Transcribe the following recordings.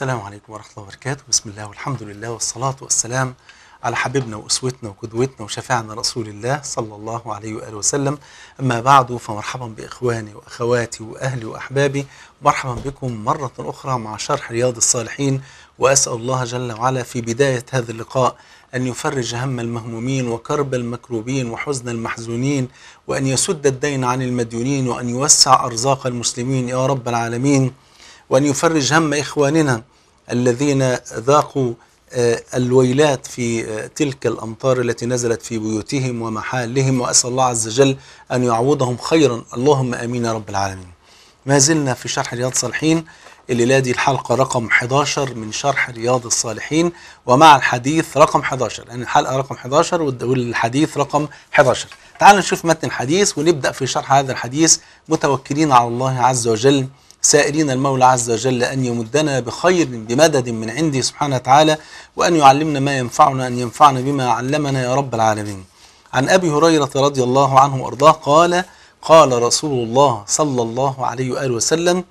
السلام عليكم ورحمة الله وبركاته بسم الله والحمد لله والصلاة والسلام على حبيبنا وأسوتنا وقدوتنا وشفاعنا رسول الله صلى الله عليه وآله وسلم أما بعد فمرحبا بإخواني وأخواتي وأهلي وأحبابي مرحبا بكم مرة أخرى مع شرح رياض الصالحين وأسأل الله جل وعلا في بداية هذا اللقاء أن يفرج هم المهمومين وكرب المكروبين وحزن المحزونين وأن يسد الدين عن المديونين وأن يوسع أرزاق المسلمين يا رب العالمين وأن يفرج هم إخواننا الذين ذاقوا آه، الويلات في آه، تلك الأمطار التي نزلت في بيوتهم ومحالهم وأسأل الله عز وجل أن يعوضهم خيرا اللهم أمين يا رب العالمين ما زلنا في شرح رياض الصالحين الليلة دي الحلقة رقم 11 من شرح رياض الصالحين ومع الحديث رقم 11 يعني الحلقة رقم 11 والحديث رقم 11 تعالوا نشوف متن الحديث ونبدأ في شرح هذا الحديث متوكلين على الله عز وجل سائلين المولى عز وجل أن يمدنا بخير بمدد من عنده سبحانه وتعالى وأن يعلمنا ما ينفعنا أن ينفعنا بما علمنا يا رب العالمين عن أبي هريرة رضي الله عنه وأرضاه قال قال رسول الله صلى الله عليه وآله وسلم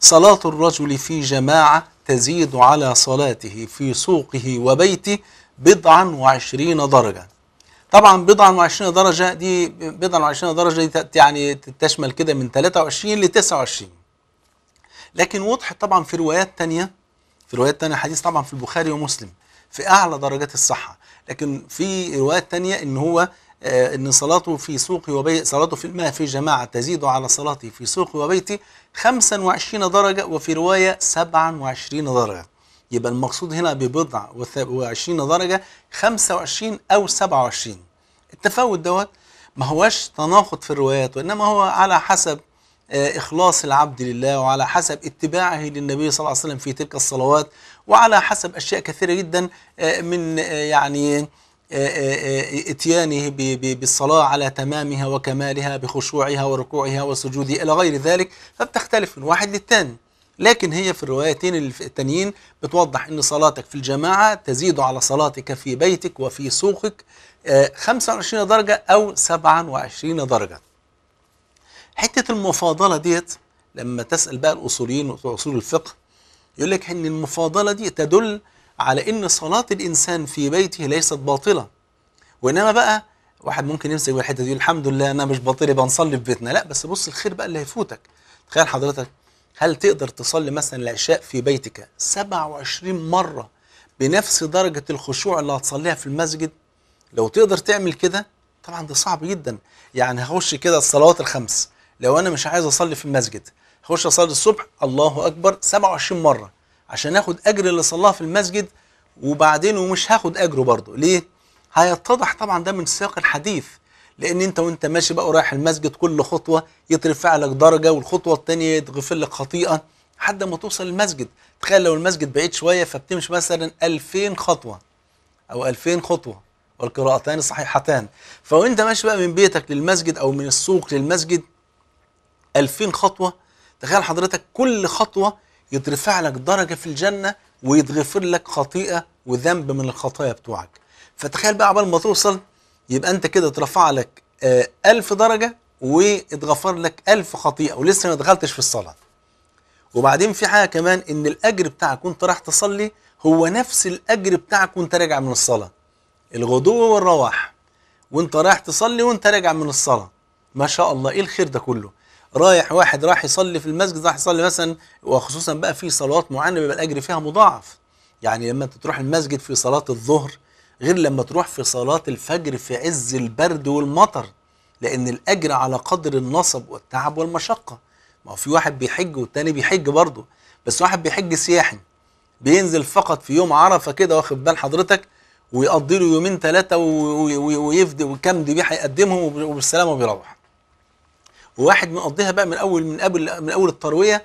صلاة الرجل في جماعة تزيد على صلاته في سوقه وبيته بضعا وعشرين درجة طبعا بضعا وعشرين درجة دي بضعا وعشرين درجة دي يعني تشمل كده من 23 ل 29 لكن وضحت طبعا في روايات تانية في روايات تانية حديث طبعا في البخاري ومسلم في أعلى درجات الصحة لكن في روايات تانية إن هو آه، ان صلاته في سوقي وبيت صلاته في الماء في جماعه تزيد على صلاتي في سوقي وبيتي 25 درجه وفي روايه 27 درجه يبقى المقصود هنا ببضع و20 درجه 25 او 27 التفاوت دوت ما هوش تناقض في الروايات وانما هو على حسب إخلاص العبد لله وعلى حسب اتباعه للنبي صلى الله عليه وسلم في تلك الصلوات وعلى حسب أشياء كثيرة جدا آه، من آه، يعني آه، اتيانه بالصلاة على تمامها وكمالها بخشوعها وركوعها وسجودها إلى غير ذلك فبتختلف من واحد للتاني لكن هي في الروايتين التانيين بتوضح ان صلاتك في الجماعة تزيد على صلاتك في بيتك وفي سوقك 25 درجة أو 27 درجة حته المفاضله ديت لما تسال بقى الاصوليين واصول الفقه يقول لك ان المفاضله دي تدل على ان صلاه الانسان في بيته ليست باطله وانما بقى واحد ممكن يمسك بالحته دي الحمد لله انا مش باطل يبقى نصلي في بيتنا لا بس بص الخير بقى اللي هيفوتك تخيل حضرتك هل تقدر تصلي مثلا العشاء في بيتك 27 مره بنفس درجه الخشوع اللي هتصليها في المسجد لو تقدر تعمل كده طبعا ده صعب جدا يعني هخش كده الصلوات الخمس لو انا مش عايز اصلي في المسجد اخش اصلي الصبح الله اكبر 27 مره عشان اخد اجر اللي صلاه في المسجد وبعدين ومش هاخد اجره برضه ليه هيتضح طبعا ده من سياق الحديث لان انت وانت ماشي بقى ورايح المسجد كل خطوه يترفع لك درجه والخطوه الثانيه يتغفر لك خطيئه لحد ما توصل المسجد تخيل لو المسجد بعيد شويه فبتمشي مثلا 2000 خطوه او 2000 خطوه والقراءتان صحيحتان فوانت ماشي بقى من بيتك للمسجد او من السوق للمسجد 2000 خطوه تخيل حضرتك كل خطوه يترفع لك درجه في الجنه ويتغفر لك خطيئه وذنب من الخطايا بتوعك فتخيل بقى عبال ما توصل يبقى انت كده اترفع لك آه ألف درجه واتغفر لك ألف خطيئه ولسه ما دخلتش في الصلاه وبعدين في حاجه كمان ان الاجر بتاعك وانت رايح تصلي هو نفس الاجر بتاعك وانت راجع من الصلاه الغدو والرواح وانت رايح تصلي وانت راجع من الصلاه ما شاء الله ايه الخير ده كله رايح واحد راح يصلي في المسجد راح يصلي مثلا وخصوصا بقى في صلوات معينه بيبقى الاجر فيها مضاعف يعني لما انت تروح المسجد في صلاه الظهر غير لما تروح في صلاه الفجر في عز البرد والمطر لان الاجر على قدر النصب والتعب والمشقه ما هو في واحد بيحج والتاني بيحج برضه بس واحد بيحج سياحي بينزل فقط في يوم عرفه كده واخد بال حضرتك ويقضي له يومين ثلاثه ويفدي وكم ذبيحه يقدمهم وبالسلامه وبيروح وواحد مقضيها بقى من اول من قبل من اول الترويه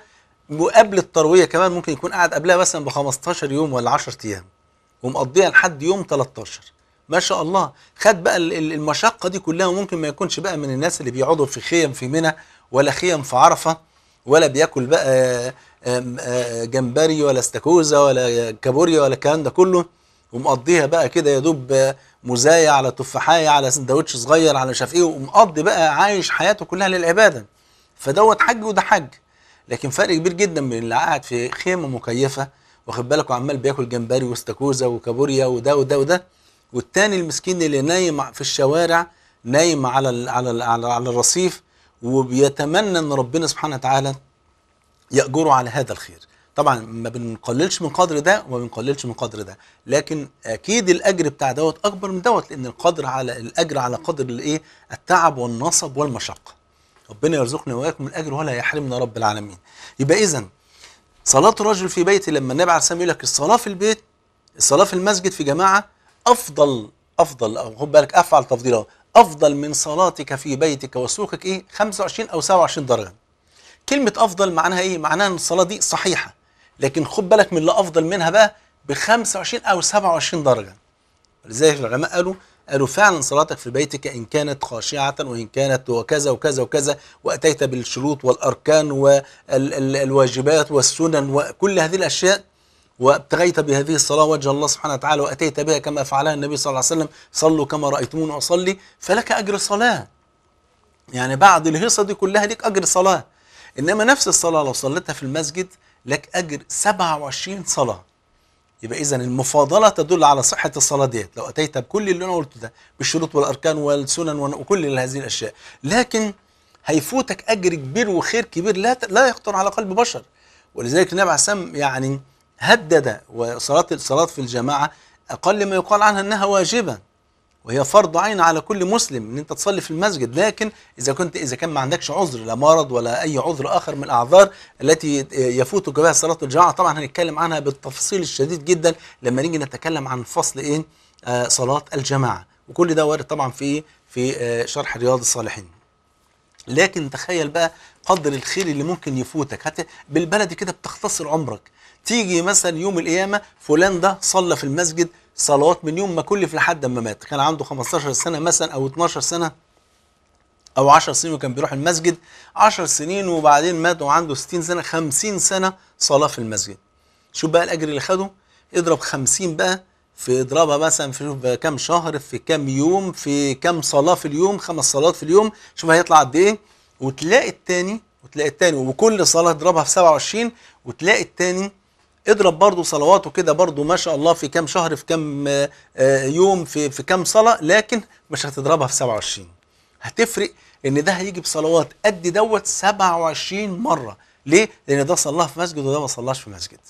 وقبل الترويه كمان ممكن يكون قاعد قبلها مثلا ب 15 يوم ولا 10 ايام ومقضيها لحد يوم 13 ما شاء الله خد بقى المشقه دي كلها وممكن ما يكونش بقى من الناس اللي بيقعدوا في خيم في منى ولا خيم في عرفه ولا بياكل بقى آه، آه، آه، جمبري ولا استاكوزا ولا كابوريا ولا الكلام ده كله ومقضيها بقى كده يا دوب مزايا على تفاحية على سندوتش صغير على شاف ايه ومقضي بقى عايش حياته كلها للعباده فدوت حج وده حج لكن فرق كبير جدا من اللي قاعد في خيمه مكيفه واخد بالك وعمال بياكل جمبري واستاكوزا وكابوريا وده وده وده والتاني المسكين اللي نايم في الشوارع نايم على الـ على الـ على, الـ على الرصيف وبيتمنى ان ربنا سبحانه وتعالى يأجره على هذا الخير طبعا ما بنقللش من قدر ده وما بنقللش من قدر ده لكن اكيد الاجر بتاع دوت اكبر من دوت لان القدر على الاجر على قدر الايه التعب والنصب والمشقه ربنا يرزقنا واياكم الاجر ولا يحرمنا رب العالمين يبقى اذا صلاه الرجل في بيته لما النبي عليه الصلاه يقول لك الصلاه في البيت الصلاه في المسجد في جماعه افضل افضل او خد بالك افعل تفضيل افضل من صلاتك في بيتك وسوقك ايه 25 او 27 درجه كلمه افضل معناها ايه معناها ان الصلاه دي صحيحه لكن خد بالك من اللي افضل منها بقى ب 25 او 27 درجه لذلك العلماء قالوا قالوا فعلا صلاتك في بيتك ان كانت خاشعه وان كانت وكذا وكذا وكذا واتيت بالشروط والاركان والواجبات والسنن وكل هذه الاشياء وابتغيت بهذه الصلاه وجه الله سبحانه وتعالى واتيت بها كما فعلها النبي صلى الله عليه وسلم صلوا كما رايتموني اصلي فلك اجر صلاه يعني بعد الهيصه دي كلها ليك اجر صلاه انما نفس الصلاه لو صليتها في المسجد لك أجر 27 صلاة يبقى إذا المفاضلة تدل على صحة الصلاة ديت لو أتيت بكل اللي أنا قلته ده بالشروط والأركان والسنن وكل هذه الأشياء لكن هيفوتك أجر كبير وخير كبير لا لا يخطر على قلب بشر ولذلك النبي عليه الصلاة يعني هدد وصلاة الصلاة في الجماعة أقل ما يقال عنها أنها واجبة وهي فرض عين على كل مسلم ان انت تصلي في المسجد لكن اذا كنت اذا كان ما عندكش عذر لا مرض ولا اي عذر اخر من الاعذار التي يفوتك بها صلاه الجماعه طبعا هنتكلم عنها بالتفصيل الشديد جدا لما نيجي نتكلم عن فصل ايه آه صلاه الجماعه وكل ده وارد طبعا في في آه شرح رياض الصالحين لكن تخيل بقى قدر الخير اللي ممكن يفوتك حتى بالبلدي كده بتختصر عمرك تيجي مثلا يوم القيامه فلان ده صلى في المسجد صلوات من يوم ما كلف لحد ما مات كان عنده 15 سنة مثلا أو 12 سنة أو 10 سنين وكان بيروح المسجد 10 سنين وبعدين مات وعنده 60 سنة 50 سنة صلاة في المسجد شوف بقى الأجر اللي خده اضرب 50 بقى في اضربها مثلا في كام شهر في كام يوم في كام صلاة في اليوم خمس صلوات في اليوم شوف هيطلع قد إيه وتلاقي التاني وتلاقي التاني وكل صلاة اضربها في 27 وتلاقي التاني اضرب برضو صلواته كده برضو ما شاء الله في كام شهر في كام آه، آه، يوم في في كام صلاة لكن مش هتضربها في 27 هتفرق ان ده هيجي بصلوات قد دوت 27 مرة ليه؟ لان ده صلاها في مسجد وده ما صلاش في مسجد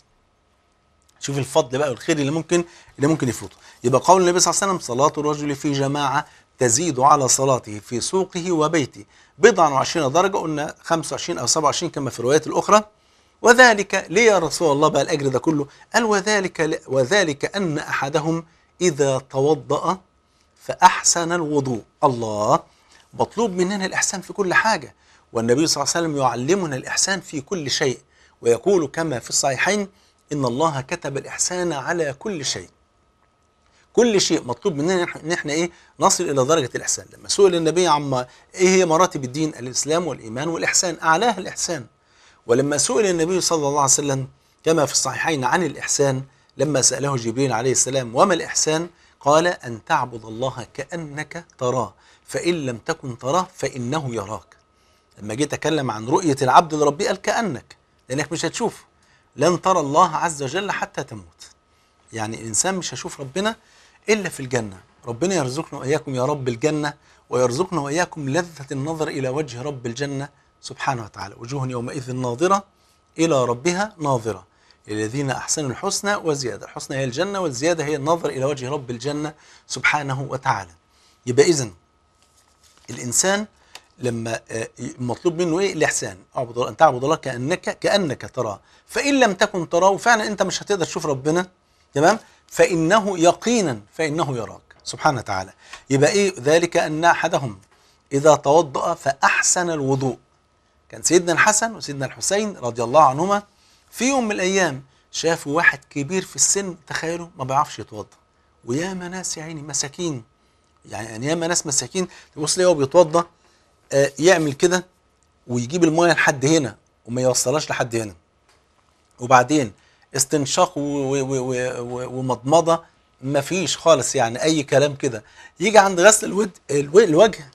شوف الفضل بقى والخير اللي ممكن اللي ممكن يفرطه يبقى قول النبي صلى الله عليه وسلم صلاة الرجل في جماعة تزيد على صلاته في سوقه وبيته بضعا وعشرين درجة قلنا 25 أو 27 كما في الروايات الأخرى وذلك ليه يا رسول الله بقى الأجر ده كله قال وذلك, وذلك أن أحدهم إذا توضأ فأحسن الوضوء الله مطلوب مننا الإحسان في كل حاجة والنبي صلى الله عليه وسلم يعلمنا الإحسان في كل شيء ويقول كما في الصحيحين إن الله كتب الإحسان على كل شيء كل شيء مطلوب مننا ان احنا ايه نصل الى درجه الاحسان لما سئل النبي عما ايه هي مراتب الدين الاسلام والايمان والاحسان اعلاها الاحسان ولما سئل النبي صلى الله عليه وسلم كما في الصحيحين عن الإحسان لما سأله جبريل عليه السلام وما الإحسان قال أن تعبد الله كأنك تراه فإن لم تكن تراه فإنه يراك لما جيت أتكلم عن رؤية العبد لربه قال كأنك لأنك مش هتشوف لن ترى الله عز وجل حتى تموت يعني الإنسان مش هيشوف ربنا إلا في الجنة ربنا يرزقنا وإياكم يا رب الجنة ويرزقنا وإياكم لذة النظر إلى وجه رب الجنة سبحانه وتعالى وجوه يومئذ ناظرة إلى ربها ناظرة الذين أحسنوا الحسنى وزيادة الحسنى هي الجنة والزيادة هي النظر إلى وجه رب الجنة سبحانه وتعالى يبقى إذن الإنسان لما آه، مطلوب منه ايه الاحسان اعبد ان تعبد الله كانك كانك تراه فان لم تكن تراه فعلا انت مش هتقدر تشوف ربنا تمام فانه يقينا فانه يراك سبحانه وتعالى يبقى ايه ذلك ان احدهم اذا توضأ فاحسن الوضوء كان سيدنا الحسن وسيدنا الحسين رضي الله عنهما في يوم من الأيام شافوا واحد كبير في السن تخيلوا ما بيعرفش يتوضأ وياما ناس يا عيني مساكين يعني, يعني ياما ناس مساكين تبص هو بيتوضأ آه يعمل كده ويجيب المايه لحد هنا وما يوصلهاش لحد هنا وبعدين استنشاق ومضمضه ما فيش خالص يعني اي كلام كده يجي عند غسل الود الوجه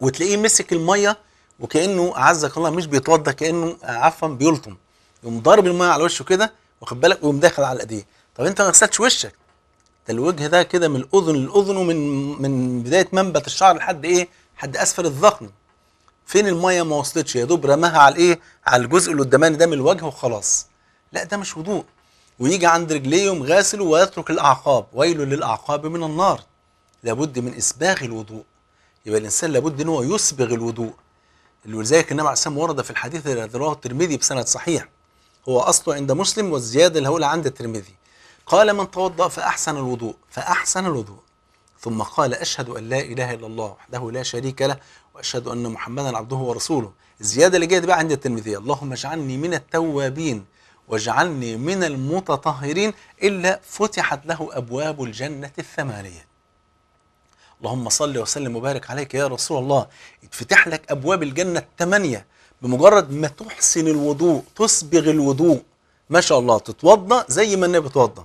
وتلاقيه مسك الميه وكانه اعزك الله مش بيتوضى كانه عفوا بيلطم يقوم ضارب الميه على وشه كده واخد بالك ويقوم داخل على الايديه طب انت ما غسلتش وشك ده الوجه ده كده من الاذن للاذن ومن من بدايه منبت الشعر لحد ايه لحد اسفل الذقن فين الميه ما وصلتش يا دوب رماها على الايه على الجزء اللي قدامنا ده من الوجه وخلاص لا ده مش وضوء ويجي عند رجليه يقوم غاسل ويترك الاعقاب ويل للاعقاب من النار لابد من اسباغ الوضوء يبقى الانسان لابد ان هو يسبغ الوضوء ولذلك النبي عليه الصلاه والسلام ورد في الحديث الذي رواه الترمذي بسند صحيح هو اصله عند مسلم والزياده اللي هو عند الترمذي قال من توضا فاحسن الوضوء فاحسن الوضوء ثم قال اشهد ان لا اله الا الله وحده لا شريك له واشهد ان محمدا عبده ورسوله الزياده اللي جايه بقى عند الترمذي اللهم اجعلني من التوابين واجعلني من المتطهرين الا فتحت له ابواب الجنه الثمانيه اللهم صل وسلم وبارك عليك يا رسول الله اتفتح لك ابواب الجنه الثمانيه بمجرد ما تحسن الوضوء تصبغ الوضوء ما شاء الله تتوضا زي ما النبي توضا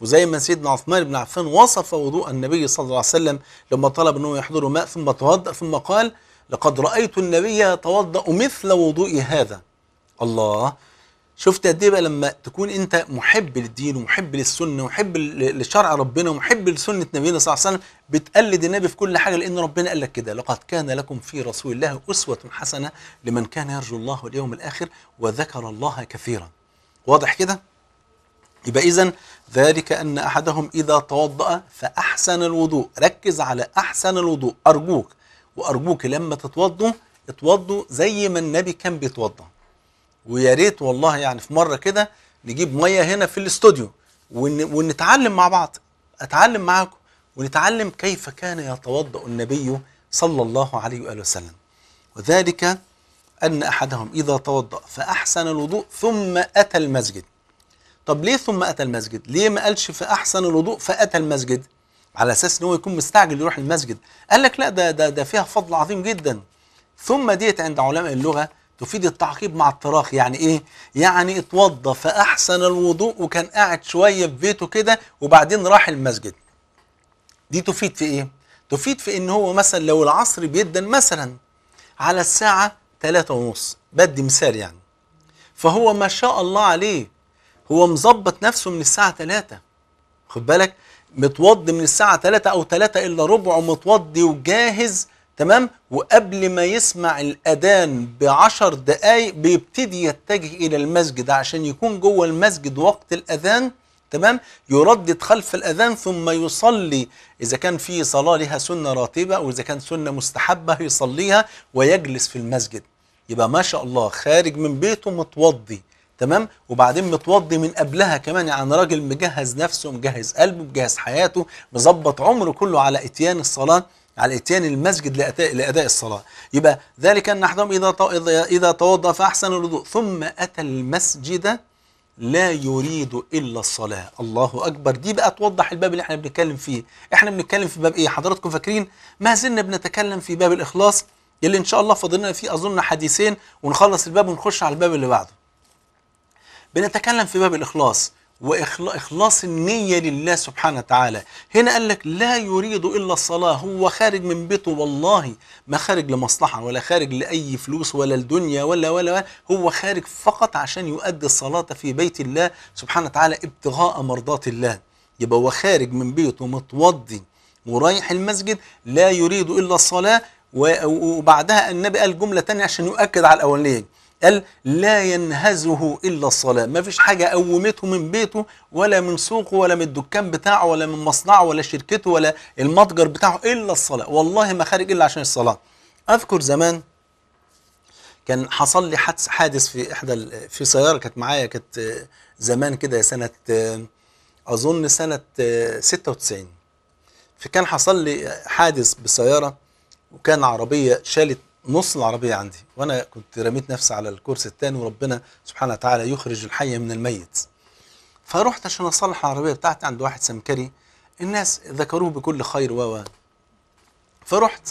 وزي ما سيدنا عثمان بن عفان وصف وضوء النبي صلى الله عليه وسلم لما طلب انه يحضر ماء ثم توضا ثم قال لقد رايت النبي يتوضا مثل وضوء هذا الله شفت قد ايه بقى لما تكون انت محب للدين ومحب للسنه ومحب لشرع ربنا ومحب لسنه نبينا صلى الله عليه وسلم بتقلد النبي في كل حاجه لان ربنا قال لك كده لقد كان لكم في رسول الله اسوه حسنه لمن كان يرجو الله واليوم الاخر وذكر الله كثيرا واضح كده يبقى اذا ذلك ان احدهم اذا توضا فاحسن الوضوء ركز على احسن الوضوء ارجوك وارجوك لما تتوضوا اتوضوا زي ما النبي كان بيتوضا ويا ريت والله يعني في مره كده نجيب ميه هنا في الاستوديو ونتعلم مع بعض اتعلم معاكم ونتعلم كيف كان يتوضا النبي صلى الله عليه واله وسلم وذلك ان احدهم اذا توضا فاحسن الوضوء ثم اتى المسجد طب ليه ثم اتى المسجد ليه ما قالش فاحسن الوضوء فاتى المسجد على اساس ان هو يكون مستعجل يروح المسجد قال لك لا ده ده ده فيها فضل عظيم جدا ثم ديت عند علماء اللغه تفيد التعقيب مع الطراخ يعني ايه يعني اتوضى فاحسن الوضوء وكان قاعد شويه في بيته كده وبعدين راح المسجد دي تفيد في ايه تفيد في ان هو مثلا لو العصر بيدن مثلا على الساعه ثلاثة ونص بدي مثال يعني فهو ما شاء الله عليه هو مظبط نفسه من الساعه ثلاثة خد بالك متوضي من الساعه ثلاثة او ثلاثة الا ربع ومتوضي وجاهز تمام وقبل ما يسمع الأذان بعشر دقايق بيبتدي يتجه إلى المسجد عشان يكون جوه المسجد وقت الأذان تمام يردد خلف الأذان ثم يصلي إذا كان في صلاة لها سنة راتبة أو إذا كان سنة مستحبة يصليها ويجلس في المسجد يبقى ما شاء الله خارج من بيته متوضي تمام وبعدين متوضي من قبلها كمان يعني راجل مجهز نفسه مجهز قلبه مجهز حياته مظبط عمره كله على اتيان الصلاه على اتيان المسجد لأداء الصلاة يبقى ذلك أن أحدهم إذا إذا توضأ فأحسن الوضوء ثم أتى المسجد لا يريد إلا الصلاة الله أكبر دي بقى توضح الباب اللي احنا بنتكلم فيه احنا بنتكلم في باب ايه حضراتكم فاكرين ما زلنا بنتكلم في باب الإخلاص اللي إن شاء الله فاضلنا فيه أظن حديثين ونخلص الباب ونخش على الباب اللي بعده بنتكلم في باب الإخلاص وإخلاص النية لله سبحانه وتعالى هنا قال لك لا يريد إلا الصلاة هو خارج من بيته والله ما خارج لمصلحة ولا خارج لأي فلوس ولا الدنيا ولا ولا, ولا هو خارج فقط عشان يؤدي الصلاة في بيت الله سبحانه وتعالى ابتغاء مرضات الله يبقى هو خارج من بيته متوضي ورايح المسجد لا يريد إلا الصلاة وبعدها النبي قال جملة تانية عشان يؤكد على الأولانية قال لا ينهزه إلا الصلاة ما فيش حاجة قومته من بيته ولا من سوقه ولا من الدكان بتاعه ولا من مصنعه ولا شركته ولا المتجر بتاعه إلا الصلاة والله ما خارج إلا عشان الصلاة أذكر زمان كان حصل لي حادث حادث في إحدى في سيارة كانت معايا كانت زمان كده سنة أظن سنة 96 فكان حصل لي حادث بسيارة وكان عربية شالت نص العربية عندي وأنا كنت رميت نفسي على الكورس الثاني وربنا سبحانه وتعالى يخرج الحي من الميت فرحت عشان أصلح العربية بتاعتي عند واحد سمكري الناس ذكروه بكل خير و فرحت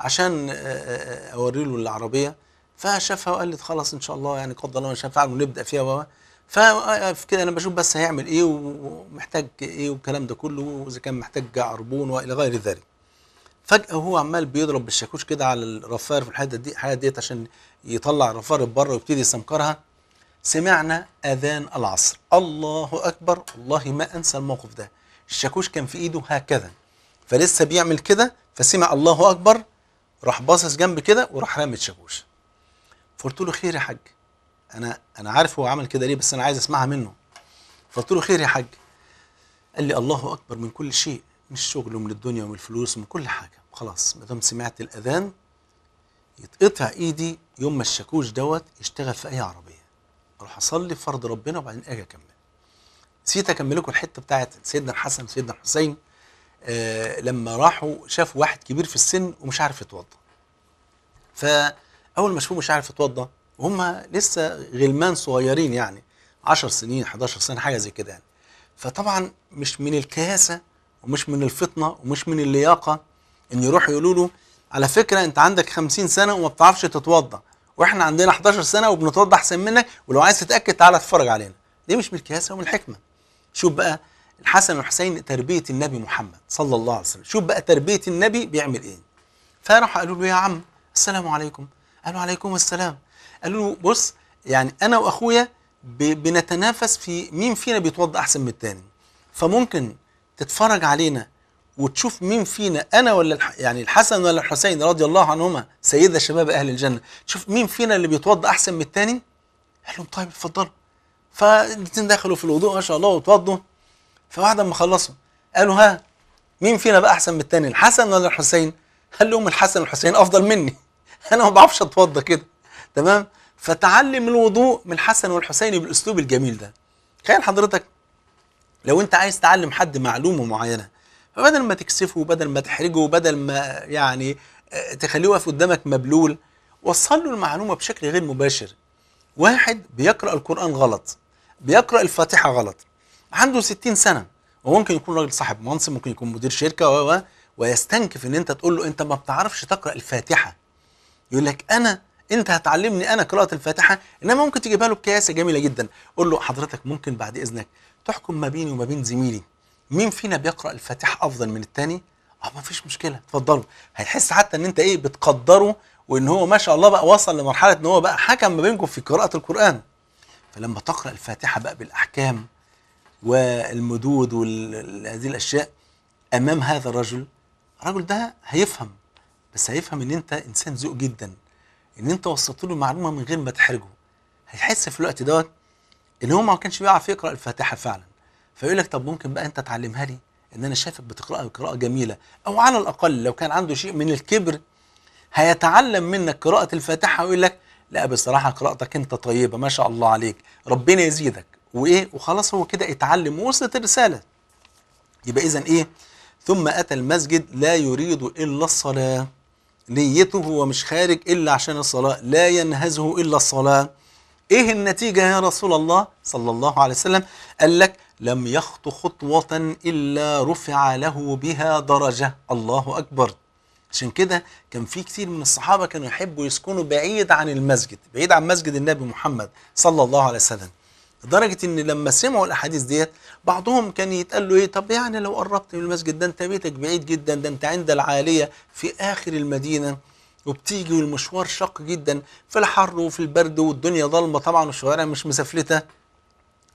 عشان آه، آه، آه، أوري له العربية فشافها وقال لي خلاص إن شاء الله يعني قدر الله ما شاء فعل ونبدأ فيها و فكده أنا بشوف بس هيعمل إيه ومحتاج إيه والكلام ده كله وإذا كان محتاج عربون وإلى غير ذلك فجاه هو عمال بيضرب بالشاكوش كده على الرفار في الحته دي الحته ديت عشان يطلع الرفار بره ويبتدي يسمكرها سمعنا اذان العصر الله اكبر والله ما انسى الموقف ده الشاكوش كان في ايده هكذا فلسه بيعمل كده فسمع الله اكبر راح باصص جنب كده وراح رامي الشاكوش فقلت له خير يا حاج انا انا عارف هو عمل كده ليه بس انا عايز اسمعها منه فقلت له خير يا حاج قال لي الله اكبر من كل شيء من الشغل ومن الدنيا ومن الفلوس ومن كل حاجه خلاص ما دام سمعت الاذان يتقطع ايدي يوم ما الشاكوش دوت يشتغل في اي عربيه اروح اصلي فرض ربنا وبعدين اجي اكمل نسيت اكمل لكم الحته بتاعت سيدنا الحسن وسيدنا الحسين آه لما راحوا شافوا واحد كبير في السن ومش عارف يتوضا فاول ما شافوه مش عارف يتوضا وهم لسه غلمان صغيرين يعني 10 سنين 11 سنه حاجه زي كده يعني فطبعا مش من الكياسه ومش من الفطنه ومش من اللياقه ان يروحوا يقولوا له على فكره انت عندك 50 سنه وما بتعرفش تتوضا واحنا عندنا 11 سنه وبنتوضا احسن منك ولو عايز تتاكد تعالى اتفرج علينا دي مش من الكياسه ومن الحكمه شوف بقى الحسن والحسين تربيه النبي محمد صلى الله عليه وسلم شوف بقى تربيه النبي بيعمل ايه فراحوا قالوا له يا عم السلام عليكم قالوا عليكم السلام قالوا له بص يعني انا واخويا بنتنافس في مين فينا بيتوضا احسن من الثاني فممكن تتفرج علينا وتشوف مين فينا انا ولا يعني الحسن ولا الحسين رضي الله عنهما سيدة شباب اهل الجنه تشوف مين فينا اللي بيتوضى احسن من الثاني قال لهم طيب اتفضلوا فالاثنين دخلوا في الوضوء ما شاء الله واتوضوا فبعد ما خلصوا قالوا ها مين فينا بقى احسن من الثاني الحسن ولا الحسين قال لهم الحسن والحسين افضل مني انا ما بعرفش اتوضى كده تمام فتعلم الوضوء من الحسن والحسين بالاسلوب الجميل ده تخيل حضرتك لو انت عايز تعلم حد معلومه معينه فبدل ما تكسفه بدل ما تحرجه بدل ما يعني آه، تخليه واقف قدامك مبلول وصل له المعلومه بشكل غير مباشر واحد بيقرا القران غلط بيقرا الفاتحه غلط عنده 60 سنه وممكن يكون راجل صاحب منصب ممكن يكون مدير شركه و ويستنكف ان انت تقول له انت ما بتعرفش تقرا الفاتحه يقول لك انا انت هتعلمني انا قراءه الفاتحه انما ممكن تجيبها له بكياسه جميله جدا قول له حضرتك ممكن بعد اذنك تحكم ما بيني وما بين زميلي مين فينا بيقرا الفاتحه افضل من الثاني اه ما فيش مشكله اتفضلوا هيحس حتى ان انت ايه بتقدره وان هو ما شاء الله بقى وصل لمرحله ان هو بقى حكم ما بينكم في قراءه القران فلما تقرا الفاتحه بقى بالاحكام والمدود وهذه الاشياء امام هذا الرجل الرجل ده هيفهم بس هيفهم ان انت انسان ذوق جدا ان انت وصلت له معلومه من غير ما تحرجه هيحس في الوقت دوت ان هو ما كانش بيعرف يقرا الفاتحه فعلا فيقول لك طب ممكن بقى انت تعلمها لي ان انا شايفك بتقراها قراءه جميله او على الاقل لو كان عنده شيء من الكبر هيتعلم منك قراءه الفاتحه ويقول لك لا بصراحه قراءتك انت طيبه ما شاء الله عليك ربنا يزيدك وايه وخلاص هو كده اتعلم ووصلت الرساله يبقى اذا ايه ثم اتى المسجد لا يريد الا الصلاه نيته هو مش خارج الا عشان الصلاه لا ينهزه الا الصلاه إيه النتيجة يا رسول الله صلى الله عليه وسلم قال لك لم يخط خطوة إلا رفع له بها درجة الله أكبر عشان كده كان في كتير من الصحابة كانوا يحبوا يسكنوا بعيد عن المسجد بعيد عن مسجد النبي محمد صلى الله عليه وسلم لدرجة ان لما سمعوا الاحاديث ديت بعضهم كان يتقال له ايه طب يعني لو قربت من المسجد ده انت بيتك بعيد جدا ده انت عند العالية في اخر المدينة وبتيجي والمشوار شاق جدا في الحر وفي البرد والدنيا ضلمه طبعا والشوارع مش مسفلته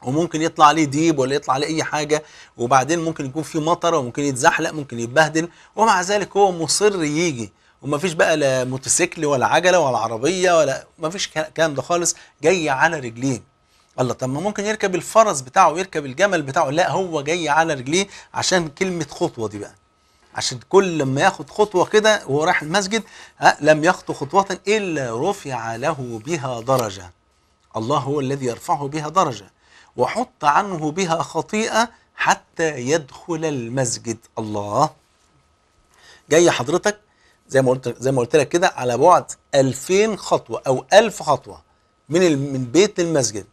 وممكن يطلع عليه ديب ولا يطلع عليه اي حاجه وبعدين ممكن يكون في مطر وممكن يتزحلق ممكن يتبهدل ومع ذلك هو مصر يجي ومفيش بقى لا موتوسيكل ولا عجله ولا عربيه ولا مفيش الكلام ده خالص جاي على رجليه الله طب ما ممكن يركب الفرس بتاعه يركب الجمل بتاعه لا هو جاي على رجليه عشان كلمة خطوة دي بقى عشان كل لما ياخد خطوه كده وهو رايح المسجد لم يخطو خطوه الا رفع له بها درجه الله هو الذي يرفعه بها درجه وحط عنه بها خطيئه حتى يدخل المسجد الله جاي حضرتك زي ما قلت زي ما قلت لك كده على بعد 2000 خطوه او 1000 خطوه من من بيت للمسجد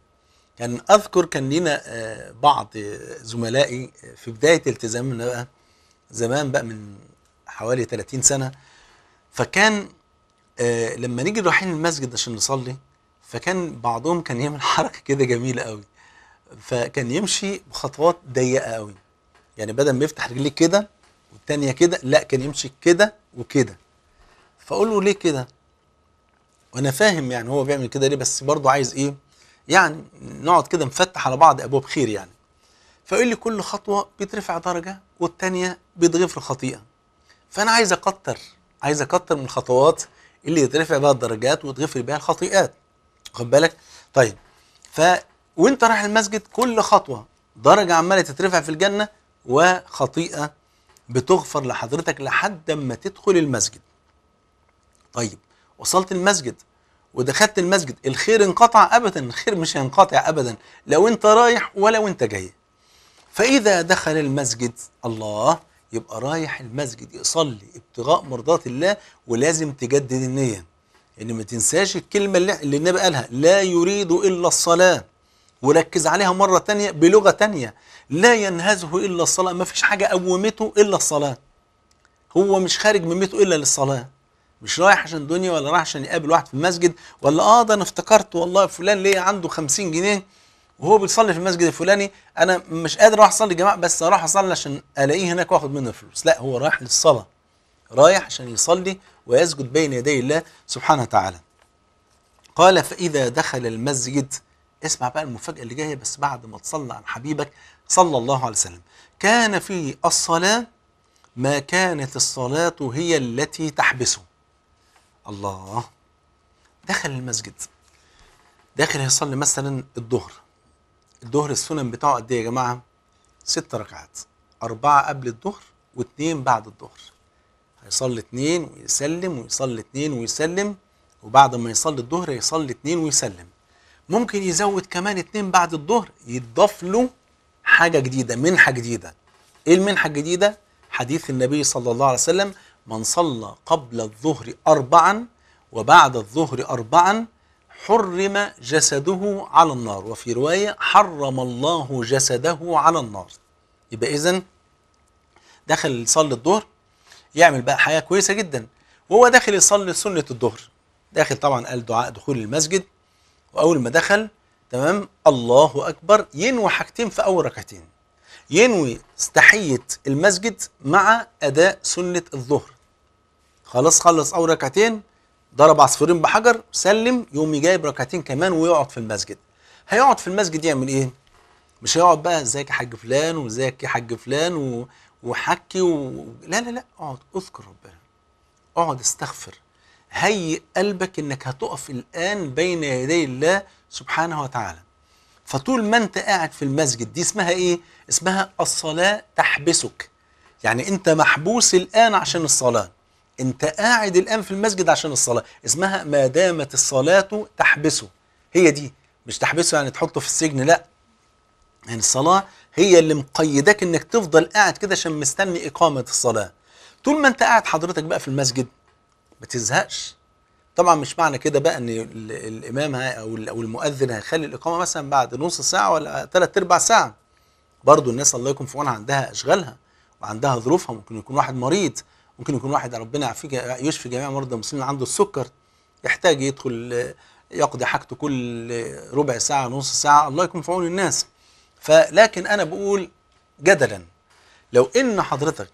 كان يعني اذكر كان لينا آه، بعض زملائي آه، في بدايه التزامنا بقى زمان بقى من حوالي 30 سنة فكان آه لما نيجي رايحين المسجد عشان نصلي فكان بعضهم كان يعمل حركة كده جميلة قوي فكان يمشي بخطوات ضيقة قوي يعني بدل ما يفتح رجليه كده والتانية كده لا كان يمشي كده وكده فأقول له ليه كده وانا فاهم يعني هو بيعمل كده ليه بس برضه عايز ايه يعني نقعد كده نفتح على بعض ابواب خير يعني فيقول لي كل خطوه بترفع درجه والتانية بتغفر خطيئة فأنا عايز أكتر عايز أكتر من الخطوات اللي يترفع بها الدرجات وتغفر بها الخطيئات واخد بالك طيب ف وانت رايح المسجد كل خطوه درجه عماله تترفع في الجنه وخطيئه بتغفر لحضرتك لحد ما تدخل المسجد طيب وصلت المسجد ودخلت المسجد الخير انقطع ابدا الخير مش هينقطع ابدا لو انت رايح ولا وانت جاي فإذا دخل المسجد الله يبقى رايح المسجد يصلي ابتغاء مرضات الله ولازم تجدد النية يعني ما تنساش الكلمة اللي, النبي قالها لا يريد إلا الصلاة وركز عليها مرة تانية بلغة تانية لا ينهزه إلا الصلاة ما فيش حاجة قومته إلا الصلاة هو مش خارج من بيته إلا للصلاة مش رايح عشان دنيا ولا رايح عشان يقابل واحد في المسجد ولا اه ده انا افتكرت والله فلان ليه عنده 50 جنيه وهو بيصلي في المسجد الفلاني انا مش قادر اروح اصلي الجماعه بس اروح اصلي عشان الاقيه هناك واخد منه فلوس لا هو رايح للصلاه رايح عشان يصلي ويسجد بين يدي الله سبحانه وتعالى قال فاذا دخل المسجد اسمع بقى المفاجاه اللي جايه بس بعد ما تصلى عن حبيبك صلى الله عليه وسلم كان في الصلاه ما كانت الصلاه هي التي تحبسه الله دخل المسجد داخل يصلي مثلا الظهر الظهر السنن بتاعه قد ايه يا جماعه؟ ست ركعات أربعة قبل الظهر واثنين بعد الظهر هيصلي اثنين ويسلم ويصلي اثنين ويسلم وبعد ما يصلي الظهر يصلي اثنين ويسلم ممكن يزود كمان اثنين بعد الظهر يتضاف له حاجة جديدة منحة جديدة ايه المنحة الجديدة؟ حديث النبي صلى الله عليه وسلم من صلى قبل الظهر أربعا وبعد الظهر أربعا حرم جسده على النار وفي رواية حرم الله جسده على النار يبقى إذن دخل يصلي الظهر يعمل بقى حياة كويسة جدا وهو داخل يصلي سنة الظهر داخل طبعا قال دعاء دخول المسجد وأول ما دخل تمام الله أكبر ينوي حاجتين في أول ركعتين ينوي تحية المسجد مع أداء سنة الظهر خلاص خلص أول ركعتين ضرب عصفورين بحجر سلم يقوم جايب ركعتين كمان ويقعد في المسجد هيقعد في المسجد يعمل ايه مش هيقعد بقى ازيك يا حاج فلان وازيك يا حاج فلان و... وحكي و... لا لا لا اقعد اذكر ربنا اقعد استغفر هيئ قلبك انك هتقف الان بين يدي الله سبحانه وتعالى فطول ما انت قاعد في المسجد دي اسمها ايه اسمها الصلاه تحبسك يعني انت محبوس الان عشان الصلاه انت قاعد الان في المسجد عشان الصلاه اسمها ما دامت الصلاه تحبسه هي دي مش تحبسه يعني تحطه في السجن لا يعني الصلاه هي اللي مقيداك انك تفضل قاعد كده عشان مستني اقامه الصلاه طول ما انت قاعد حضرتك بقى في المسجد ما تزهقش طبعا مش معنى كده بقى ان الامام او المؤذن هيخلي الاقامه مثلا بعد نص ساعه ولا ثلاث اربع ساعه برضو الناس الله يكون في عونها عندها اشغالها وعندها ظروفها ممكن يكون واحد مريض ممكن يكون واحد ربنا يشفي جميع مرضى المسلمين عنده السكر يحتاج يدخل يقضي حاجته كل ربع ساعة نص ساعة الله يكون في عون الناس فلكن أنا بقول جدلا لو إن حضرتك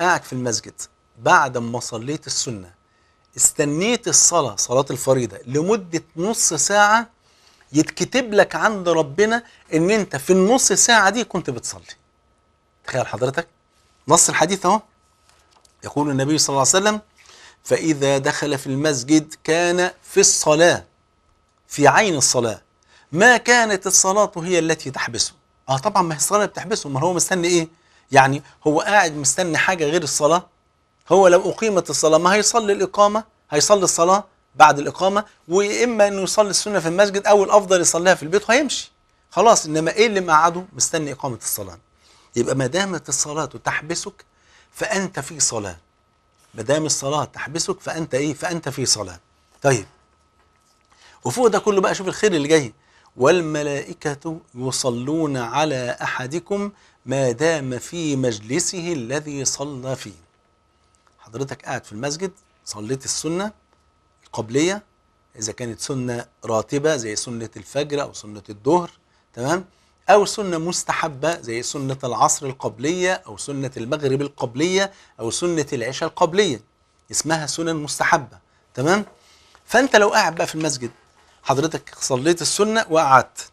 قاعد في المسجد بعد ما صليت السنة استنيت الصلاة صلاة الفريضة لمدة نص ساعة يتكتب لك عند ربنا ان انت في النص ساعة دي كنت بتصلي تخيل حضرتك نص الحديث اهو يقول النبي صلى الله عليه وسلم فإذا دخل في المسجد كان في الصلاة في عين الصلاة ما كانت الصلاة هي التي تحبسه اه طبعا ما هي الصلاة بتحبسه ما هو مستني ايه يعني هو قاعد مستني حاجة غير الصلاة هو لو أقيمت الصلاة ما هيصلي الإقامة هيصلي الصلاة بعد الإقامة وإما إنه يصلي السنة في المسجد أو الأفضل يصليها في البيت وهيمشي خلاص إنما إيه اللي مقعده مستني إقامة الصلاة يبقى ما دامت الصلاة تحبسك فأنت في صلاة ما دام الصلاة تحبسك فأنت إيه فأنت في صلاة طيب وفوق ده كله بقى شوف الخير اللي جاي والملائكة يصلون على أحدكم ما دام في مجلسه الذي صلى فيه حضرتك قاعد في المسجد صليت السنة القبلية إذا كانت سنة راتبة زي سنة الفجر أو سنة الظهر تمام أو سنة مستحبة زي سنة العصر القبلية أو سنة المغرب القبلية أو سنة العشاء القبلية اسمها سنن مستحبة تمام فأنت لو قاعد بقى في المسجد حضرتك صليت السنة وقعدت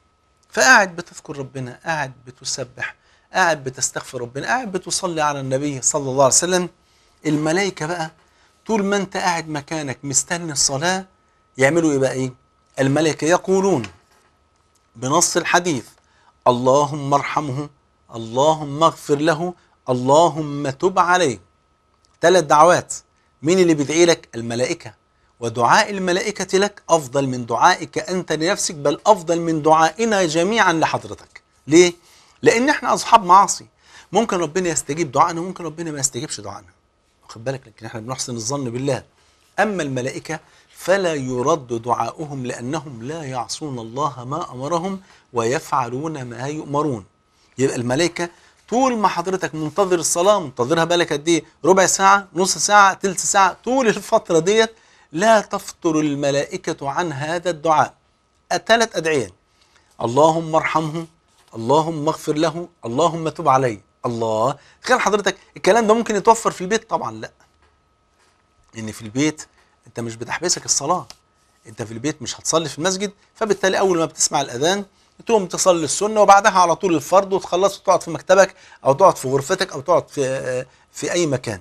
فقاعد بتذكر ربنا قاعد بتسبح قاعد بتستغفر ربنا قاعد بتصلي على النبي صلى الله عليه وسلم الملائكة بقى طول ما انت قاعد مكانك مستني الصلاة يعملوا ايه بقى ايه الملائكة يقولون بنص الحديث اللهم ارحمه اللهم اغفر له اللهم تب عليه ثلاث دعوات مين اللي بيدعي لك الملائكة ودعاء الملائكة لك أفضل من دعائك أنت لنفسك بل أفضل من دعائنا جميعا لحضرتك ليه؟ لأن احنا أصحاب معاصي ممكن ربنا يستجيب دعائنا وممكن ربنا ما يستجيبش دعائنا واخد بالك لكن احنا بنحسن الظن بالله أما الملائكة فلا يرد دعاؤهم لأنهم لا يعصون الله ما أمرهم ويفعلون ما يؤمرون يبقى الملائكة طول ما حضرتك منتظر الصلاة منتظرها بالك قد ايه ربع ساعة نص ساعة ثلث ساعة طول الفترة ديت لا تفطر الملائكة عن هذا الدعاء ثلاث أدعية اللهم ارحمه اللهم اغفر له اللهم تب علي الله تخيل حضرتك الكلام ده ممكن يتوفر في البيت طبعا لا ان في البيت انت مش بتحبسك الصلاه انت في البيت مش هتصلي في المسجد فبالتالي اول ما بتسمع الاذان تقوم تصلي السنه وبعدها على طول الفرض وتخلص وتقعد في مكتبك او تقعد في غرفتك او تقعد في في اي مكان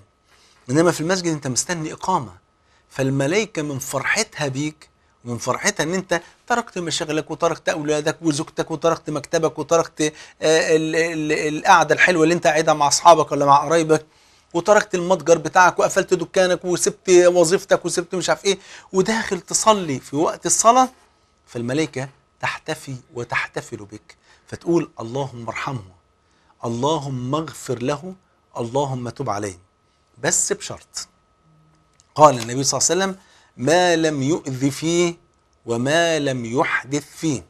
انما في المسجد انت مستني اقامه فالملائكه من فرحتها بيك ومن فرحتها ان انت تركت مشاغلك وتركت اولادك وزوجتك وتركت مكتبك وتركت آه، القعده الحلوه اللي انت قاعدها مع اصحابك ولا مع قرايبك وتركت المتجر بتاعك وقفلت دكانك وسبت وظيفتك وسبت مش عارف ايه وداخل تصلي في وقت الصلاه فالملائكه تحتفي وتحتفل بك فتقول اللهم ارحمه اللهم اغفر له اللهم تب عليه بس بشرط قال النبي صلى الله عليه وسلم ما لم يؤذ فيه وما لم يحدث فيه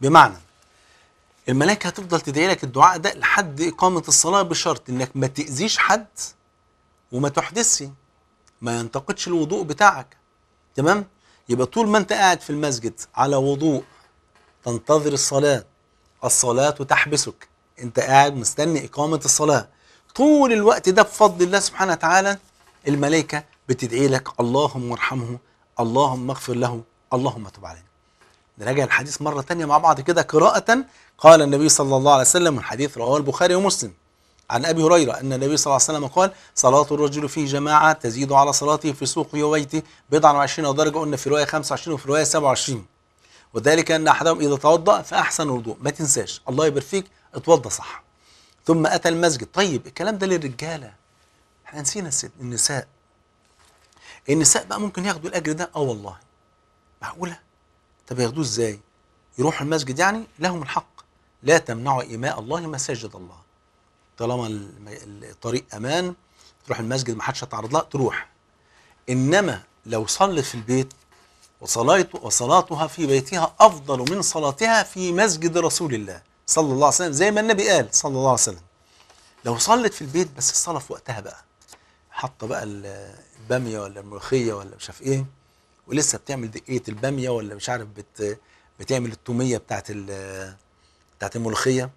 بمعنى الملائكه هتفضل تدعي لك الدعاء ده لحد اقامه الصلاه بشرط انك ما تاذيش حد وما تحدثش ما ينتقدش الوضوء بتاعك تمام يبقى طول ما انت قاعد في المسجد على وضوء تنتظر الصلاه الصلاه تحبسك انت قاعد مستني اقامه الصلاه طول الوقت ده بفضل الله سبحانه وتعالى الملائكه بتدعي لك اللهم ارحمه اللهم اغفر له اللهم تب علينا نراجع الحديث مرة تانية مع بعض كده قراءة قال النبي صلى الله عليه وسلم من حديث رواه البخاري ومسلم عن أبي هريرة أن النبي صلى الله عليه وسلم قال صلاة الرجل في جماعة تزيد على صلاته في سوقه وبيته بضعا وعشرين درجة قلنا في رواية 25 وفي رواية 27 وذلك أن أحدهم إذا توضأ فأحسن الوضوء ما تنساش الله يبارك فيك اتوضى صح ثم أتى المسجد طيب الكلام ده للرجالة احنا نسينا النساء النساء بقى ممكن ياخدوا الأجر ده اه والله معقولة طب ياخدوه ازاي يروح المسجد يعني لهم الحق لا تمنعوا إماء الله مساجد الله طالما الطريق أمان تروح المسجد ما حدش هيتعرض لها تروح إنما لو صلت في البيت وصلاته وصلاتها في بيتها أفضل من صلاتها في مسجد رسول الله صلى الله عليه وسلم زي ما النبي قال صلى الله عليه وسلم لو صلت في البيت بس الصلاة في وقتها بقى حاطة بقى البامية ولا الملوخية ولا مش عارف إيه ولسه بتعمل دقيقه الباميه ولا مش عارف بت بتعمل التوميه بتاعت بتاعت الملوخيه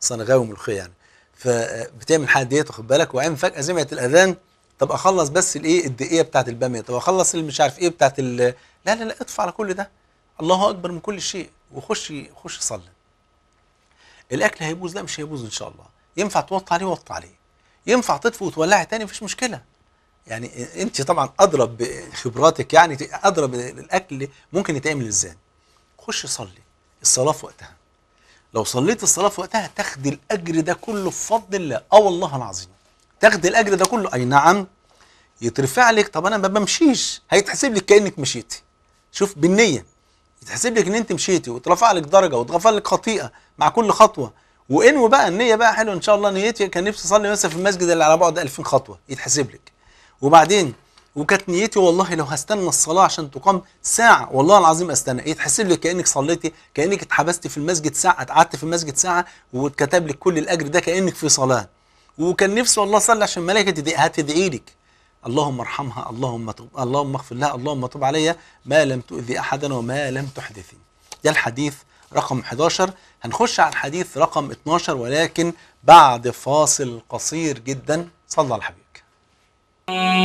صنغاوي ملوخيه يعني فبتعمل حاجه ديت واخد بالك وبعدين فجاه سمعت الاذان طب اخلص بس الايه الدقيقه بتاعت الباميه طب اخلص اللي مش عارف ايه بتاعت لا لا لا اطفى على كل ده الله اكبر من كل شيء وخش خش صلي الاكل هيبوظ لا مش هيبوظ ان شاء الله ينفع توطي عليه وطي عليه ينفع تطفي وتولعي تاني مفيش مشكله يعني انت طبعا اضرب بخبراتك يعني اضرب الاكل ممكن يتعمل ازاي خش صلي الصلاه في وقتها لو صليت الصلاه في وقتها تاخد الاجر ده كله بفضل الله اه والله العظيم تاخد الاجر ده كله اي نعم يترفع لك طب انا ما بمشيش هيتحسب لك كانك مشيتي شوف بالنيه يتحسب لك ان انت مشيتي وترفع لك درجه وتغفر لك خطيئه مع كل خطوه وانو بقى النيه بقى حلو ان شاء الله نيتي كان نفسي اصلي مثلا في المسجد اللي على بعد 2000 خطوه يتحسب لك وبعدين وكانت نيتي والله لو هستنى الصلاه عشان تقام ساعه والله العظيم استنى ايه تحسب لك كانك صليتي كانك اتحبست في المسجد ساعه قعدت في المسجد ساعه واتكتب لك كل الاجر ده كانك في صلاه وكان نفسي والله اصلي عشان الملائكه هتدعي لك اللهم ارحمها اللهم تب... اللهم اغفر لها اللهم تب عليا ما لم تؤذي احدا وما لم تحدثي ده الحديث رقم 11 هنخش على الحديث رقم 12 ولكن بعد فاصل قصير جدا صلى على الحبيب السلام